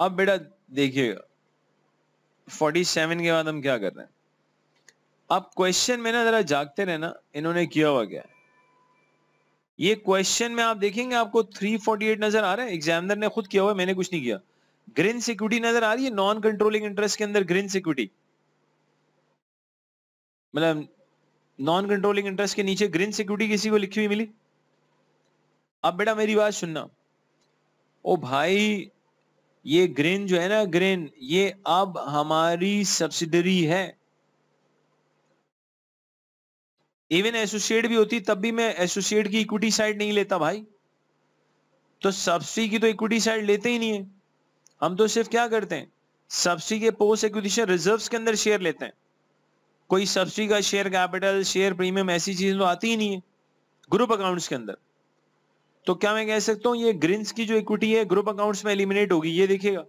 अब बेटा देखिएगा 47 के बाद हम क्या कर रहे हैं अब क्वेश्चन में ना जरा जागते रहना इन्होंने किया हुआ क्या है ये क्वेश्चन में आप देखेंगे आपको 348 नजर आ रहा है एग्जामिनर ने खुद किया हुआ है मैंने कुछ नहीं किया ग्रीन सिक्विटी नजर आ रही है नॉन कंट्रोलिंग इंटरेस्ट के अंदर ग्रीन सिक्विटी मतलब नॉन कंट्रोलिंग इंटरेस्ट के नीचे ग्रीन सिक्योरिटी किसी को लिखी हुई मिली अब बेटा मेरी बात सुनना ओ भाई ये ग्रीन जो है ना ग्रीन ये अब हमारी सब्सिडरी है इवन एसोसिएट भी होती तब भी मैं एसोसिएट की इक्विटी साइड नहीं लेता भाई तो सब्सिडी की तो इक्विटी साइड लेते ही नहीं है हम तो सिर्फ क्या करते हैं सब्सिडी के पोस्ट एक्विजिशन रिजर्व्स के अंदर शेयर लेते हैं कोई सब्सिडी का शेयर कैपिटल शेयर प्रीमियम ऐसी चीज तो आती ही नहीं है ग्रुप अकाउंट्स के अंदर तो क्या मैं कह सकता हूं ये ग्रीन की जो इक्विटी है ग्रुप अकाउंट्स में एलिमिनेट होगी ये देखिएगा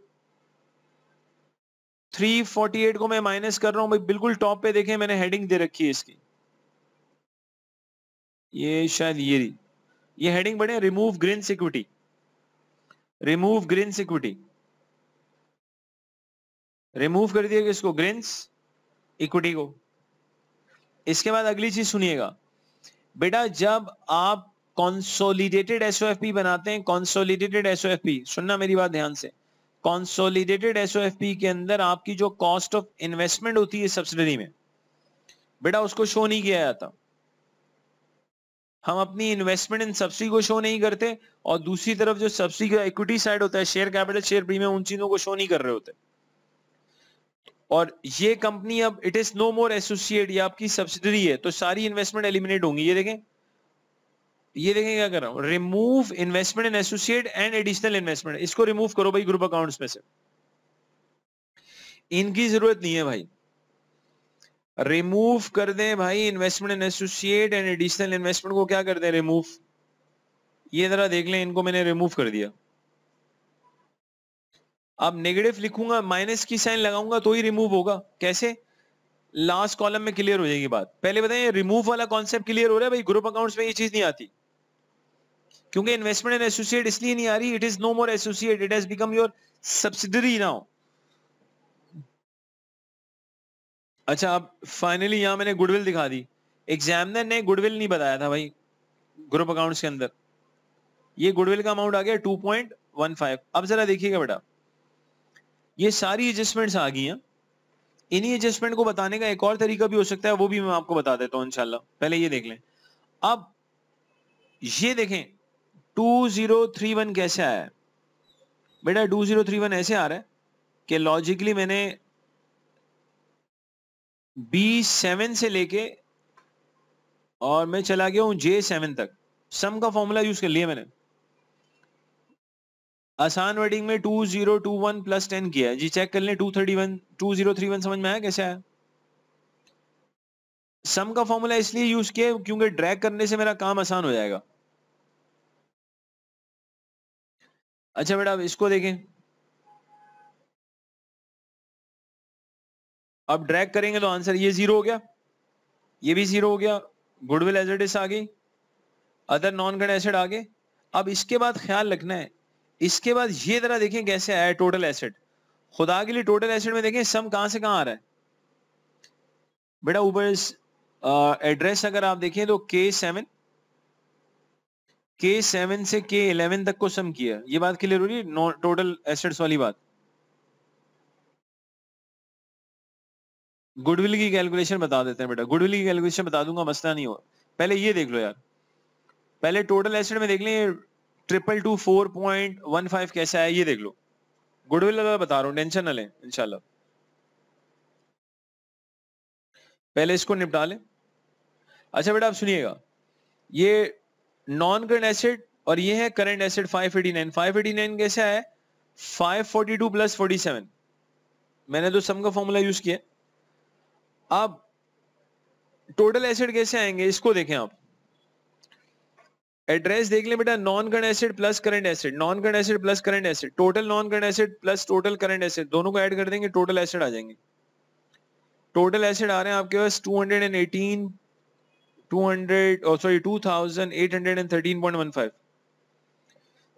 348 को मैं माइनस कर रहा हूं भाई बिल्कुल टॉप पे देखें मैंने हेडिंग दे रखी है इसकी ये शायद ये ये हेडिंग बढ़े remove Green equity remove Green equity remove कर दिया किसको ग्रेन्स इक्विटी को इसके बाद अगली चीज सुनिएगा बेटा जब आप कॉन्सोलिडेटेड एसओएफपी बनाते हैं कॉन्सोलिडेटेड एसओएफपी सुनना मेरी बात ध्यान से कॉन्सोलिडेटेड एसओएफपी के अंदर आपकी जो कॉस्ट ऑफ इन्वेस्टमेंट होती है सब्सिडरी में बेटा उसको शो नहीं किया जाता हम अपनी इन्वेस्टमेंट इन सब्सिडी को शो नहीं करते और दूसरी तरफ जो सब्सिडी का इक्विटी साइड होता है शेयर कैपिटल शेयर प्रीमियम उन चीजों को शो नहीं कर रहे होते हैं और ये कंपनी अब it is no more associate ये आपकी सब्सिडरी है तो सारी इन्वेस्टमेंट एलिमिनेट होंगी ये देखें ये देखें क्या कर रहा हूं remove investment in associate and additional investment इसको रिमूव करो भाई ग्रुप अकाउंट्स में से इनकी जरूरत नहीं है भाई रिमूव कर दें भाई investment in associate and additional investment को क्या कर दें रिमूव ये जरा देख लें इनको मैंने रिमूव कर दिया अब नेगेटिव लिखूंगा माइनस की साइन लगाऊंगा तो ही रिमूव होगा कैसे लास्ट कॉलम में क्लियर हो जाएगी बात पहले बताइए रिमूव वाला कॉन्सेप्ट क्लियर हो रहा है भाई ग्रुप अकाउंट्स में ये चीज नहीं आती क्योंकि इन्वेस्टमेंट एंड एसोसिएट इसलिए नहीं आ रही it is no more associate it has become your subsidiary now अच्छा अब फाइनली यहां मैंने गुडविल दिखा दी एग्जामिनर ने गुडविल नहीं बताया था भाई ग्रुप अकाउंट्स के अंदर ये गुडविल का अमाउंट आ गया 2.15 अब जरा देखिएगा बेटा ये सारी एडजस्टमेंट्स आ गई हैं इन्हीं एडजस्टमेंट को बताने का एक और तरीका भी हो सकता है वो भी मैं आपको बता देता हूं इनशाला पहले ये देख लें अब ये देखें 2031 कैसे आया है बेटा 2031 ऐसे आ रहा है कि लॉजिकली मैंने B7 से लेके और मैं चला गया हूं J7 तक सम का फॉर्मूला यूज कर लिया मैंने आसान वर्डिंग में two zero two one plus ten किया जी चेक कर लें two thirty one two zero three one समझ में आया कैसे आया सम का फॉर्मूला इसलिए यूज किया क्योंकि ड्रैग करने से मेरा काम आसान हो जाएगा अच्छा बेटा इसको देखें अब ड्रैग करेंगे तो आंसर ये जीरो हो गया ये भी जीरो हो गया गुडविल एजेडिस आ गई अदर नॉन कड एसिड आ गए अब इसके बाद ख्याल रखना है इसके बाद ये जरा देखें कैसे आया टोटल एसेट खुदा के लिए टोटल एसेट में देखें सम कहां से कहां आ रहा है बेटा ऊपर एड्रेस अगर आप देखें तो के सेवन के सेवन से के इलेवन तक को सम किया ये बात क्लियर हो रही है टोटल एसेट्स वाली बात गुडविल की कैलकुलेशन बता देते हैं बेटा गुडविल की कैलकुलेशन बता दूंगा मसला नहीं हो पहले ये देख लो यार पहले टोटल एसेट में देख लें triple two four point one five कैसे आया ये देख लो गुडविल बता रहा हूँ टेंशन ना लें इनशाला पहले इसको निपटा लें अच्छा बेटा आप सुनिएगा ये नॉन करंट एसिड और ये है करंट एसिड 589 589 कैसे है 542 प्लस 47 मैंने तो सम का फॉर्मूला यूज किया अब टोटल एसिड कैसे आएंगे इसको देखें आप एड्रेस देख लें बेटा non current asset plus current asset non current asset plus current asset total non current asset plus total current asset दोनों को ऐड कर देंगे टोटल एसिड आ जाएंगे टोटल एसिड आ रहे हैं आपके पास 218 200 सॉरी 2813.15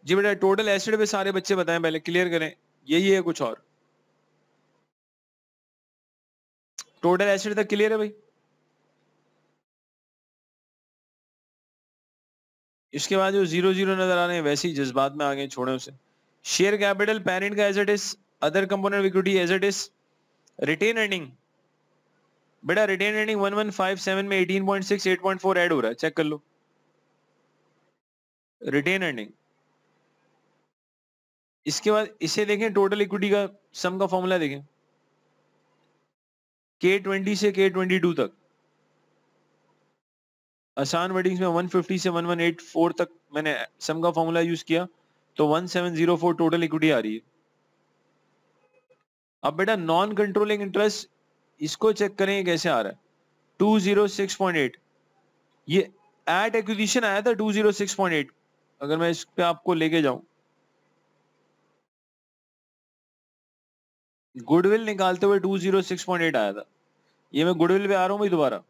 जी बेटा टोटल एसिड पे सारे बच्चे बताएं पहले क्लियर करें यही है कुछ और टोटल एसिड तक क्लियर है भाई इसके बाद जो जीरो जीरो नजर आ रहे हैं वैसे ही जज्बात में आ गए छोड़े उसे शेयर कैपिटल पेरेंट का as it is other component equity as it is retain earning बेटा रिटेन अर्निंग 1157 में 18.6 8.4 ऐड हो रहा है चेक कर लो रिटेन अर्निंग इसके बाद इसे देखें टोटल इक्विटी का सम का फॉर्मूला देखें के ट्वेंटी से के ट्वेंटी टू तक आसान वर्डिंग्स में 150 से 1184 तक मैंने सम का फॉर्मूला यूज किया तो 1704 टोटल इक्विटी आ रही है अब बेटा नॉन कंट्रोलिंग इंटरेस्ट इसको चेक करें कैसे आ रहा है 206.8 ये एट एक्विजिशन आया था 206.8 अगर मैं इस पे आपको लेके जाऊं गुडविल निकालते हुए 206.8 आया था ये मैं गुडविल पे आ रहा हूं भाई दोबारा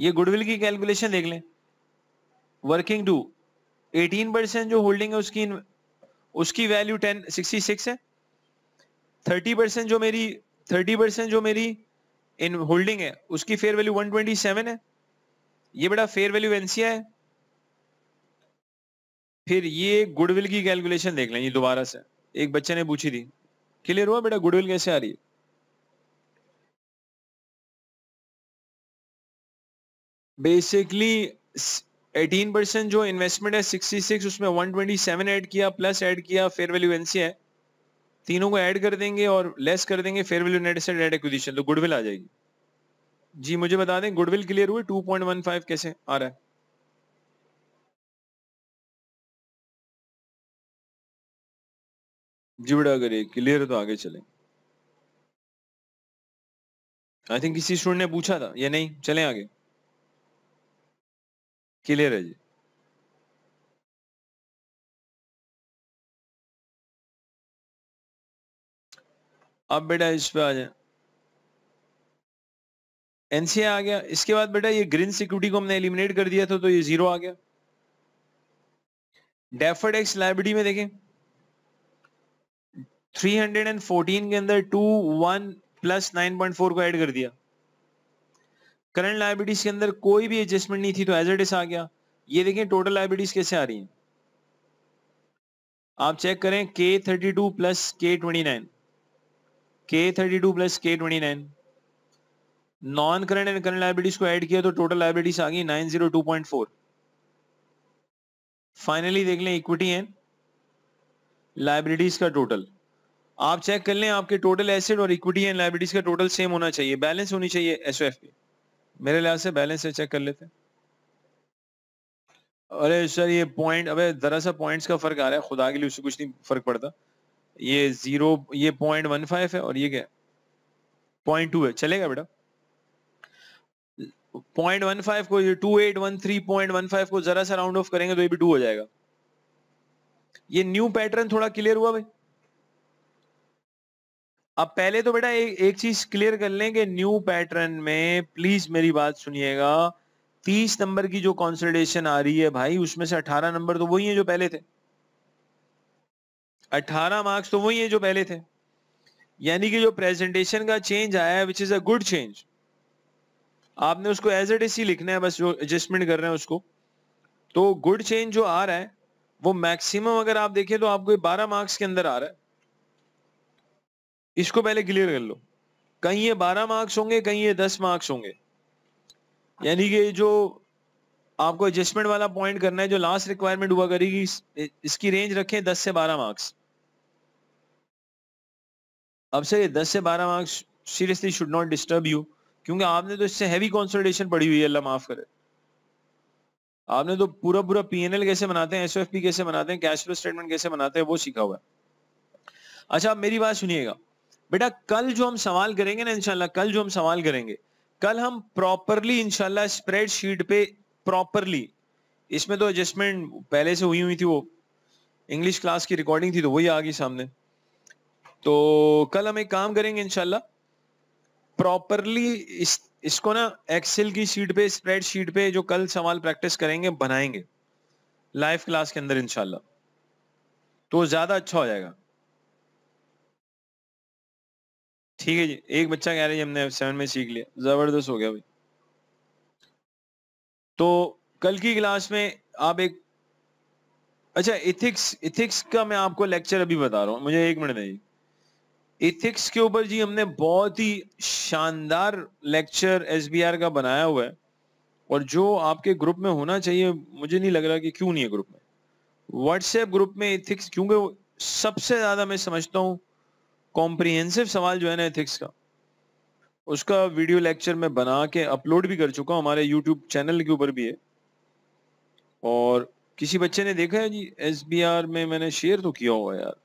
ये गुडविल की कैलकुलेशन देख लें वर्किंग टू 18 परसेंट जो होल्डिंग है उसकी उसकी वैल्यू 1066 है 30 परसेंट जो मेरी 30 परसेंट जो मेरी इन होल्डिंग है उसकी फेयर वैल्यू 127 है ये बड़ा फेयर वैल्यू एनसीआई है फिर ये गुडविल की कैलकुलेशन देख लें ये दोबारा से एक बच्चे ने पूछी थी क्लियर हुआ बेटा गुडविल कैसे आ रही है बेसिकली 18 परसेंट जो इन्वेस्टमेंट है 66 उसमें 127 ऐड किया प्लस ऐड किया फेयर वैल्यू एनसी है तीनों को ऐड कर देंगे और लेस कर देंगे फेयर वैल्यू नेट से नेट एक्विजिशन तो गुडविल आ जाएगी जी मुझे बता दें गुडविल क्लियर हुए 2.15 कैसे आ रहा है जी बड़ा अगर ये क्लियर है तो आगे चले आई थिंक किसी स्टूडेंट ने पूछा था या नहीं चले आगे क्लियर है जी अब बेटा इस पे आ जाए एनसीए आ गया इसके बाद बेटा ये ग्रीन सिक्योरिटी को हमने एलिमिनेट कर दिया था तो ये जीरो आ गया डेफर्ड एक्स लाइब्रेडी में देखें 314 के अंदर 2 1 प्लस 9.4 को ऐड कर दिया करंट लाइबिलिटीज के अंदर कोई भी एडजस्टमेंट नहीं थी तो एज एड एस आ गया ये देखें टोटल लाइबिलिटीज कैसे आ रही है आप चेक करें K thirty two plus K twenty nine K thirty two plus K twenty nine non current and current liabilities को ऐड किया तो टोटल लाइबिलिटीज आ गई nine zero two point four finally देख लें इक्विटी एंड लाइबिलिटीज का total आप check कर लें आपके टोटल एसेट और इक्विटी एंड लाइबिलिटीज का टोटल सेम होना चाहिए बैलेंस होनी चाहिए एसओएफ पे मेरे लिहाज से बैलेंस से चेक कर लेते हैं अरे सर ये पॉइंट अबे जरा सा पॉइंट्स का फर्क आ रहा है खुदा के लिए उससे कुछ नहीं फर्क पड़ता ये जीरो ये पॉइंट वन फाइव है और ये क्या है पॉइंट टू है चलेगा बेटा पॉइंट वन फाइव को ये two eight one three point one five को जरा सा राउंड ऑफ करेंगे तो ये भी टू हो जाएगा ये न्यू पैटर्न थोड़ा क्लियर हुआ भाई अब पहले तो बेटा एक, एक चीज क्लियर कर लें कि न्यू पैटर्न में प्लीज मेरी बात सुनिएगा तीस नंबर की जो कॉन्सल्टेशन आ रही है भाई उसमें से अठारह नंबर तो वही है जो पहले थे अठारह मार्क्स तो वही है जो पहले थे यानी कि जो प्रेजेंटेशन का चेंज आया है which is a good change आपने उसको एज एट इसी लिखना है बस जो एडजस्टमेंट कर रहे हैं उसको तो गुड चेंज जो आ रहा है वो मैक्सिमम अगर आप देखें तो आपको बारह मार्क्स के अंदर आ रहा है इसको पहले क्लियर कर लो कहीं ये बारह मार्क्स होंगे कहीं ये दस मार्क्स होंगे यानी कि जो आपको एडजस्टमेंट वाला पॉइंट करना है जो लास्ट रिक्वायरमेंट हुआ करेगी इसकी रेंज रखें दस से बारह मार्क्स अब सर ये दस से बारह marks seriously should not disturb you क्योंकि आपने तो इससे हैवी कॉन्सल्टेशन पड़ी हुई है अल्लाह माफ करे आपने तो पूरा पूरा पीएनएल कैसे बनाते हैं एसओएफपी कैसे बनाते हैं कैश फ्लो स्टेटमेंट कैसे बनाते हैं वो सीखा हुआ है अच्छा आप मेरी बात सुनिएगा बेटा कल जो हम सवाल करेंगे ना इनशाला कल जो हम सवाल करेंगे कल हम प्रॉपरली इनशाला स्प्रेड शीट पे प्रॉपरली इसमें तो एडजस्टमेंट पहले से हुई हुई थी वो इंग्लिश क्लास की रिकॉर्डिंग थी तो वही आ गई सामने तो कल हम एक काम करेंगे इनशाला प्रॉपरली इस इसको ना एक्सेल की शीट पे स्प्रेड शीट पे जो कल सवाल प्रैक्टिस करेंगे बनाएंगे लाइव क्लास के अंदर इनशाला तो ज्यादा अच्छा हो जाएगा ठीक है जी एक बच्चा कह रहा है हमने सेवन में सीख लिया जबरदस्त हो गया भाई तो कल की क्लास में आप एक अच्छा इथिक्स इथिक्स का मैं आपको लेक्चर अभी बता रहा हूँ मुझे एक मिनट नहीं इथिक्स के ऊपर जी हमने बहुत ही शानदार लेक्चर एस का बनाया हुआ है और जो आपके ग्रुप में होना चाहिए मुझे नहीं लग रहा कि क्यों नहीं है ग्रुप में व्हाट्सएप ग्रुप में इथिक्स क्योंकि सबसे ज्यादा मैं समझता हूँ कॉम्प्रीहेंसिव सवाल जो है ना एथिक्स का उसका वीडियो लेक्चर मैं बना के अपलोड भी कर चुका हूँ हमारे यूट्यूब चैनल के ऊपर भी है और किसी बच्चे ने देखा है जी एस में मैंने शेयर तो किया हुआ यार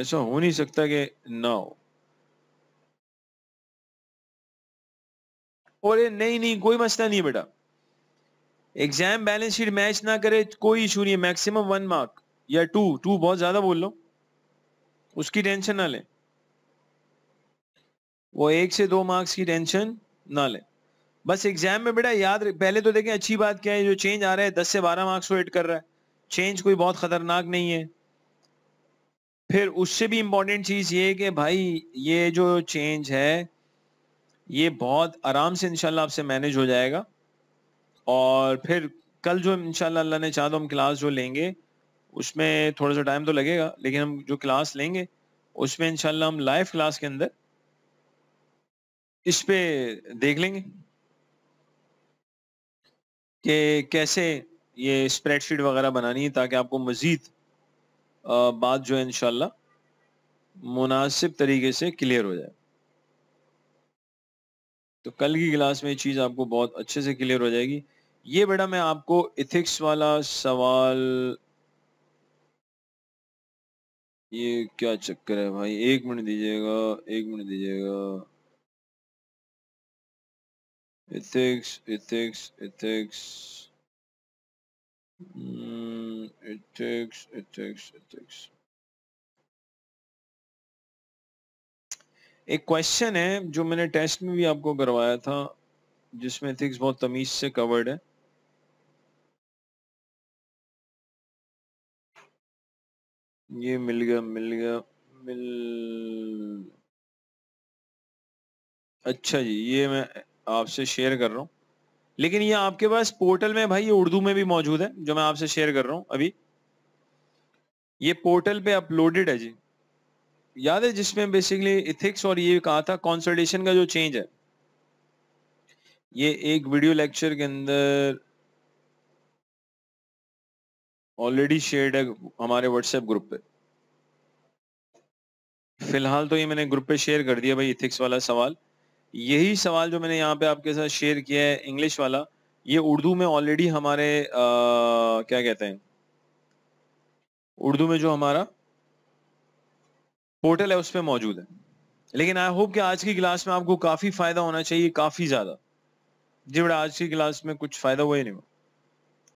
ऐसा हो नहीं सकता कि ना हो और ये नहीं नहीं कोई मसला नहीं बेटा एग्जाम बैलेंस शीट मैच ना करे कोई इशू नहीं मैक्सिमम वन मार्क या टू टू बहुत ज्यादा बोल रहा हूँ उसकी टेंशन ना लें वो एक से दो मार्क्स की टेंशन ना लें बस एग्जाम में बेटा याद पहले तो देखें अच्छी बात क्या है जो चेंज आ रहा है दस से बारह मार्क्स को एड कर रहा है चेंज कोई बहुत खतरनाक नहीं है फिर उससे भी इम्पोर्टेंट चीज़ ये कि भाई ये जो चेंज है ये बहुत आराम से इनशाला आपसे मैनेज हो जाएगा और फिर कल जो इनशाला अल्लाह ने चाह तो हम क्लास जो लेंगे उसमें थोड़ा सा टाइम तो लगेगा लेकिन हम जो क्लास लेंगे उसमें इंशाल्लाह हम लाइव क्लास के अंदर इस पे देख लेंगे कि कैसे ये स्प्रेडशीट वगैरह बनानी है ताकि आपको मज़ीद बात जो है इनशाला मुनासिब तरीके से क्लियर हो जाए तो कल की क्लास में ये चीज़ आपको बहुत अच्छे से क्लियर हो जाएगी ये बेटा मैं आपको इथिक्स वाला सवाल ये क्या चक्कर है भाई एक मिनट दीजिएगा एक मिनट दीजिएगा ethics ethics ethics ethics ethics ethics एक क्वेश्चन है जो मैंने टेस्ट में भी आपको करवाया था जिसमें इथिक्स बहुत तमीज से कवर्ड है ये मिल गया मिल गया मिल अच्छा जी ये मैं आपसे शेयर कर रहा हूँ लेकिन ये आपके पास पोर्टल में भाई ये उर्दू में भी मौजूद है जो मैं आपसे शेयर कर रहा हूँ अभी ये पोर्टल पे अपलोडेड है जी याद है जिसमें बेसिकली इथिक्स और ये कहा था कॉन्सल्टेशन का जो चेंज है ये एक वीडियो लेक्चर के अंदर ऑलरेडी शेयर्ड है हमारे व्हाट्सएप ग्रुप पे फिलहाल तो ये मैंने ग्रुप पे शेयर कर दिया भाई इथिक्स वाला सवाल यही सवाल जो मैंने यहाँ पे आपके साथ शेयर किया है इंग्लिश वाला ये उर्दू में ऑलरेडी हमारे आ, क्या कहते हैं उर्दू में जो हमारा पोर्टल है उस पर मौजूद है लेकिन आई होप कि आज की क्लास में आपको काफी फायदा होना चाहिए काफी ज्यादा जी बड़ा आज की क्लास में कुछ फायदा हुआ ही नहीं हुआ